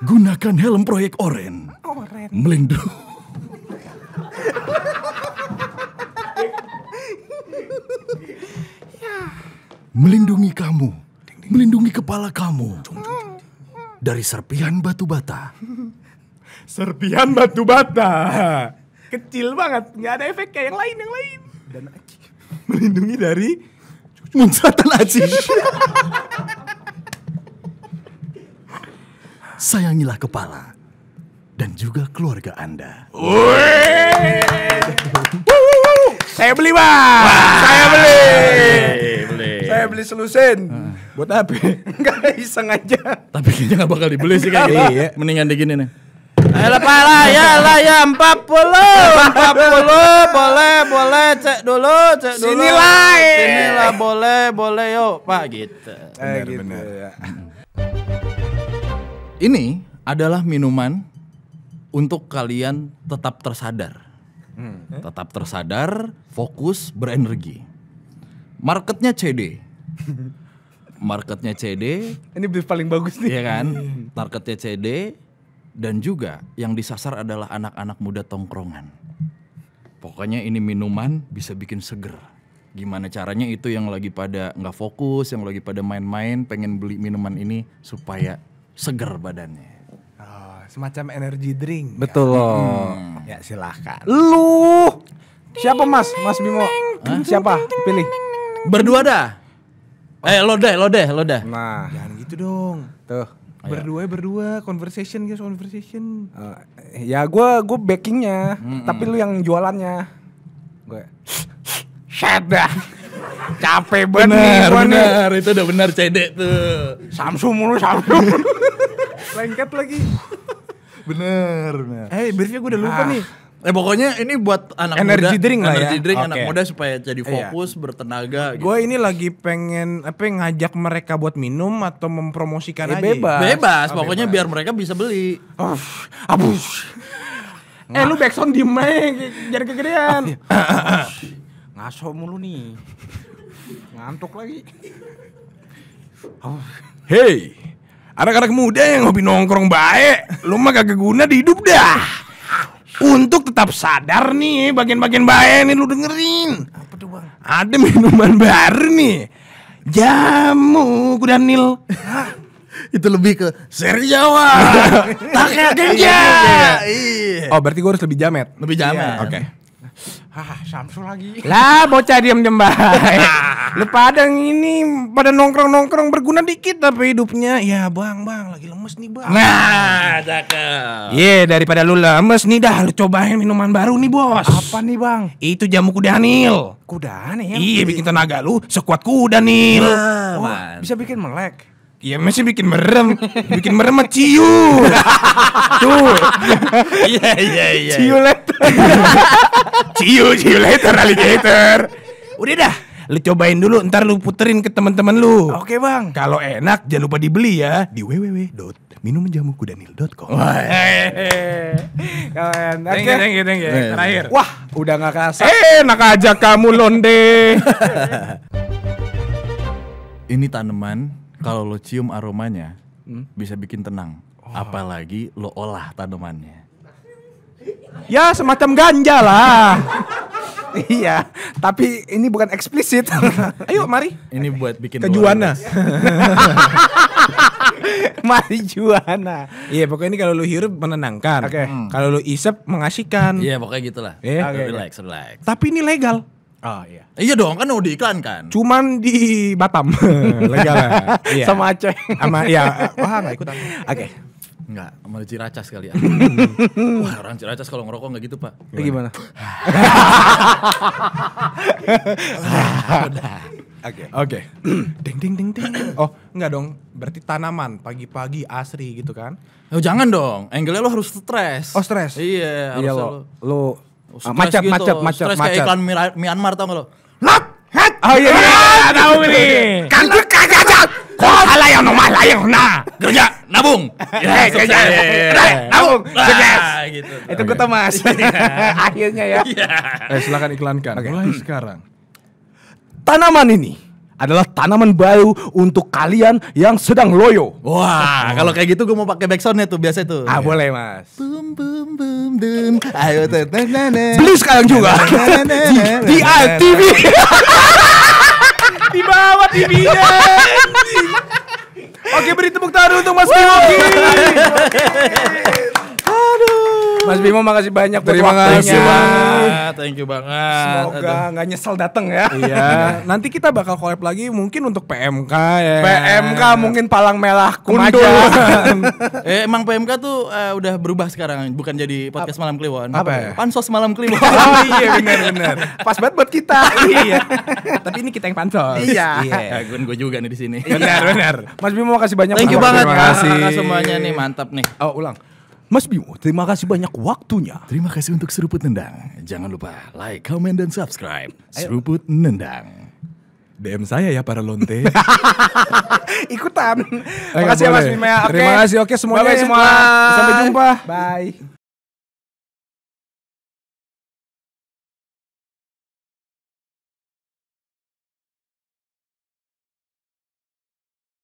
Gunakan helm proyek Oren. Oren. Ya. melindungi kamu, melindungi kepala kamu dari serpihan batu bata serpihan batu bata. Kecil banget, nggak ada efek kayak yang lain yang lain. Dan aci melindungi dari muncratan aci. Sayangilah kepala dan juga keluarga Anda. Saya beli, Bang. Saya beli. Saya beli selusin. Buat apa? Enggak [laughs] iseng aja. Tapi kayaknya gak bakal dibeli sih kayak iya. Mendingan gini nih. Ayolah pala ya lah ya 40 40 boleh boleh cek dulu cek dulu lah eh. Sini lah boleh boleh yuk Pak gitu Eh bener, gitu bener. ya [laughs] Ini adalah minuman untuk kalian tetap tersadar hmm. Tetap tersadar, fokus, berenergi Marketnya CD [laughs] Marketnya CD Ini paling bagus nih Iya kan Marketnya CD dan juga yang disasar adalah anak-anak muda tongkrongan. Pokoknya ini minuman bisa bikin seger. Gimana caranya itu yang lagi pada nggak fokus, yang lagi pada main-main, pengen beli minuman ini supaya seger badannya. Oh, semacam energy drink. Ya? Betul ya. loh. Hmm. Ya silahkan. Lu siapa mas? Mas Bimo? Hah? Siapa? Pilih. Berdua dah. Eh lo deh, lo deh, lo deh. Nah, jangan gitu dong. Tuh. Iya. berdua berdua conversation guys conversation uh, ya gue gue backingnya mm -mm. tapi lu yang jualannya gue sad dah capek bener bener, nih, bener. itu udah bener cedek tuh Samsung mulu Samsung lengket lagi bener bener eh hey, berarti gue udah lupa ah. nih Eh pokoknya ini buat anak energy muda, drink lah ya. drink okay. anak muda supaya jadi iya. fokus, iya. bertenaga gitu. Gue ini lagi pengen apa ngajak mereka buat minum atau mempromosikan eh, aja. Bebas. Oh, bebas, oh, pokoknya bebas. biar mereka bisa beli. Uff, abus. [laughs] eh lu backsound di main jadi kegedean. Oh, iya. [coughs] Ngaso mulu nih. Ngantuk lagi. Hei, Hey, anak-anak muda yang hobi nongkrong baik, lu mah kagak guna di hidup dah. Untuk tetap sadar nih bagian-bagian bahaya nih lu dengerin. Apa tuh bang? Ada minuman baru nih. Jamu kuda nil. itu lebih ke seri Jawa. [laughs] tak kayak iya, iya, iya. Oh berarti gua harus lebih jamet. Lebih jamet. Oke. Okay. Hah, Samsung lagi. Lah, bocah diam-diam baik. [laughs] Lu pada ini pada nongkrong-nongkrong berguna dikit tapi hidupnya ya bang bang lagi lemes nih bang. Nah, cakep. Iya, yeah, daripada lu lemes nih dah lu cobain minuman baru nih bos. Apa nih bang? Itu jamu kuda Nil. Kuda Nil. Ya? Iya, bikin tenaga lu sekuat kuda Nil. Nah, oh, bisa bikin melek. Iya masih bikin merem, bikin merem mah ciu. Tuh. Iya iya iya. Ciu iya. letter. ciu ciu letter alligator. Udah dah, lu cobain dulu ntar lu puterin ke teman-teman lu. Oke, okay, Bang. Kalau enak jangan lupa dibeli ya di www. www.minumjamukudanil.com. Keren. Eh, eh. Oke. Okay. Thank you, thank you, thank you. Terakhir. Wah, udah gak kerasa. Enak aja kamu londe. [laughs] Ini tanaman kalau lo cium aromanya hmm? bisa bikin tenang. Oh. Apalagi lo olah tanamannya. Ya semacam ganja lah. iya, tapi ini bukan eksplisit. Ayo mari. Ini buat bikin kejuana. [laughs] juana. Iya, pokoknya ini kalau lu hirup menenangkan. Okay. Hmm. Kalau lu isep mengasihkan. Iya, pokoknya gitulah. Yeah. Okay, relax, okay. relax. Tapi ini legal. Oh iya. Iya dong, kan udah iklan kan. Cuman di Batam. Legal. [laughs] iya. Sama Aceh. Sama ya, wah enggak ikutan. Oke. Enggak, sama Ciracas kali ya. [laughs] Wah, orang Ciracas kalau ngerokok enggak gitu, Pak. Gimana? gimana? [laughs] Ah. Oke. Oke. [clears throat] Ding ding ding ding. Oh, enggak dong. Berarti tanaman pagi-pagi asri gitu kan? Oh, jangan dong. Angle-nya lo harus stres. Oh, stres. Iya, iya, lo, lo Oh, ah, macet, gitu. macet, macet, Stress macet. kayak iklan Myanmar tau gak lo? Not head. Oh iya, iya. iya tahu ini Kan kagak Kepala yang nomah layang nah kerja nabung [laughs] ya kerja iya, iya. nabung kerja gitu, itu gue mas [laughs] akhirnya ya eh silakan iklankan mulai sekarang tanaman ini adalah tanaman baru untuk kalian yang sedang loyo. Wah, oh. kalau kayak gitu gue mau pakai backsoundnya tuh biasa tuh. Ah, iya. boleh mas. boom boom boom boom Ayo tuh. Beli sekarang juga di, di RTV. di bawah TV-nya. Oke, beri tepuk tangan untuk Mas Bimogi. Aduh. Mas Bimo makasih banyak Terima kasih banget. Thank you banget. Semoga nggak nyesel dateng ya. Iya. Nanti kita bakal collab lagi mungkin untuk PMK ya. PMK mungkin palang merah kundul. [laughs] eh, emang PMK tuh uh, udah berubah sekarang bukan jadi podcast malam Kliwon. Apa ya? Pansos malam Kliwon. [laughs] oh, iya [laughs] benar benar. Pas banget buat kita. iya. Tapi ini kita yang pansos. Iya. Iya. Gue juga nih di sini. Benar benar. Mas Bimo makasih banyak. Thank you banget. Terima kasih. Semuanya nih mantap nih. Oh, ulang. Mas Bimo, terima kasih banyak waktunya. Terima kasih untuk Seruput Nendang. Jangan lupa like, comment, dan subscribe. Seruput Nendang. DM saya ya para lonte. [laughs] Ikutan. Eh, ya, ya. Terima kasih ya Mas Bimo Okay. Terima kasih. Oke semuanya. Bye -bye semua. Sampai jumpa. Bye.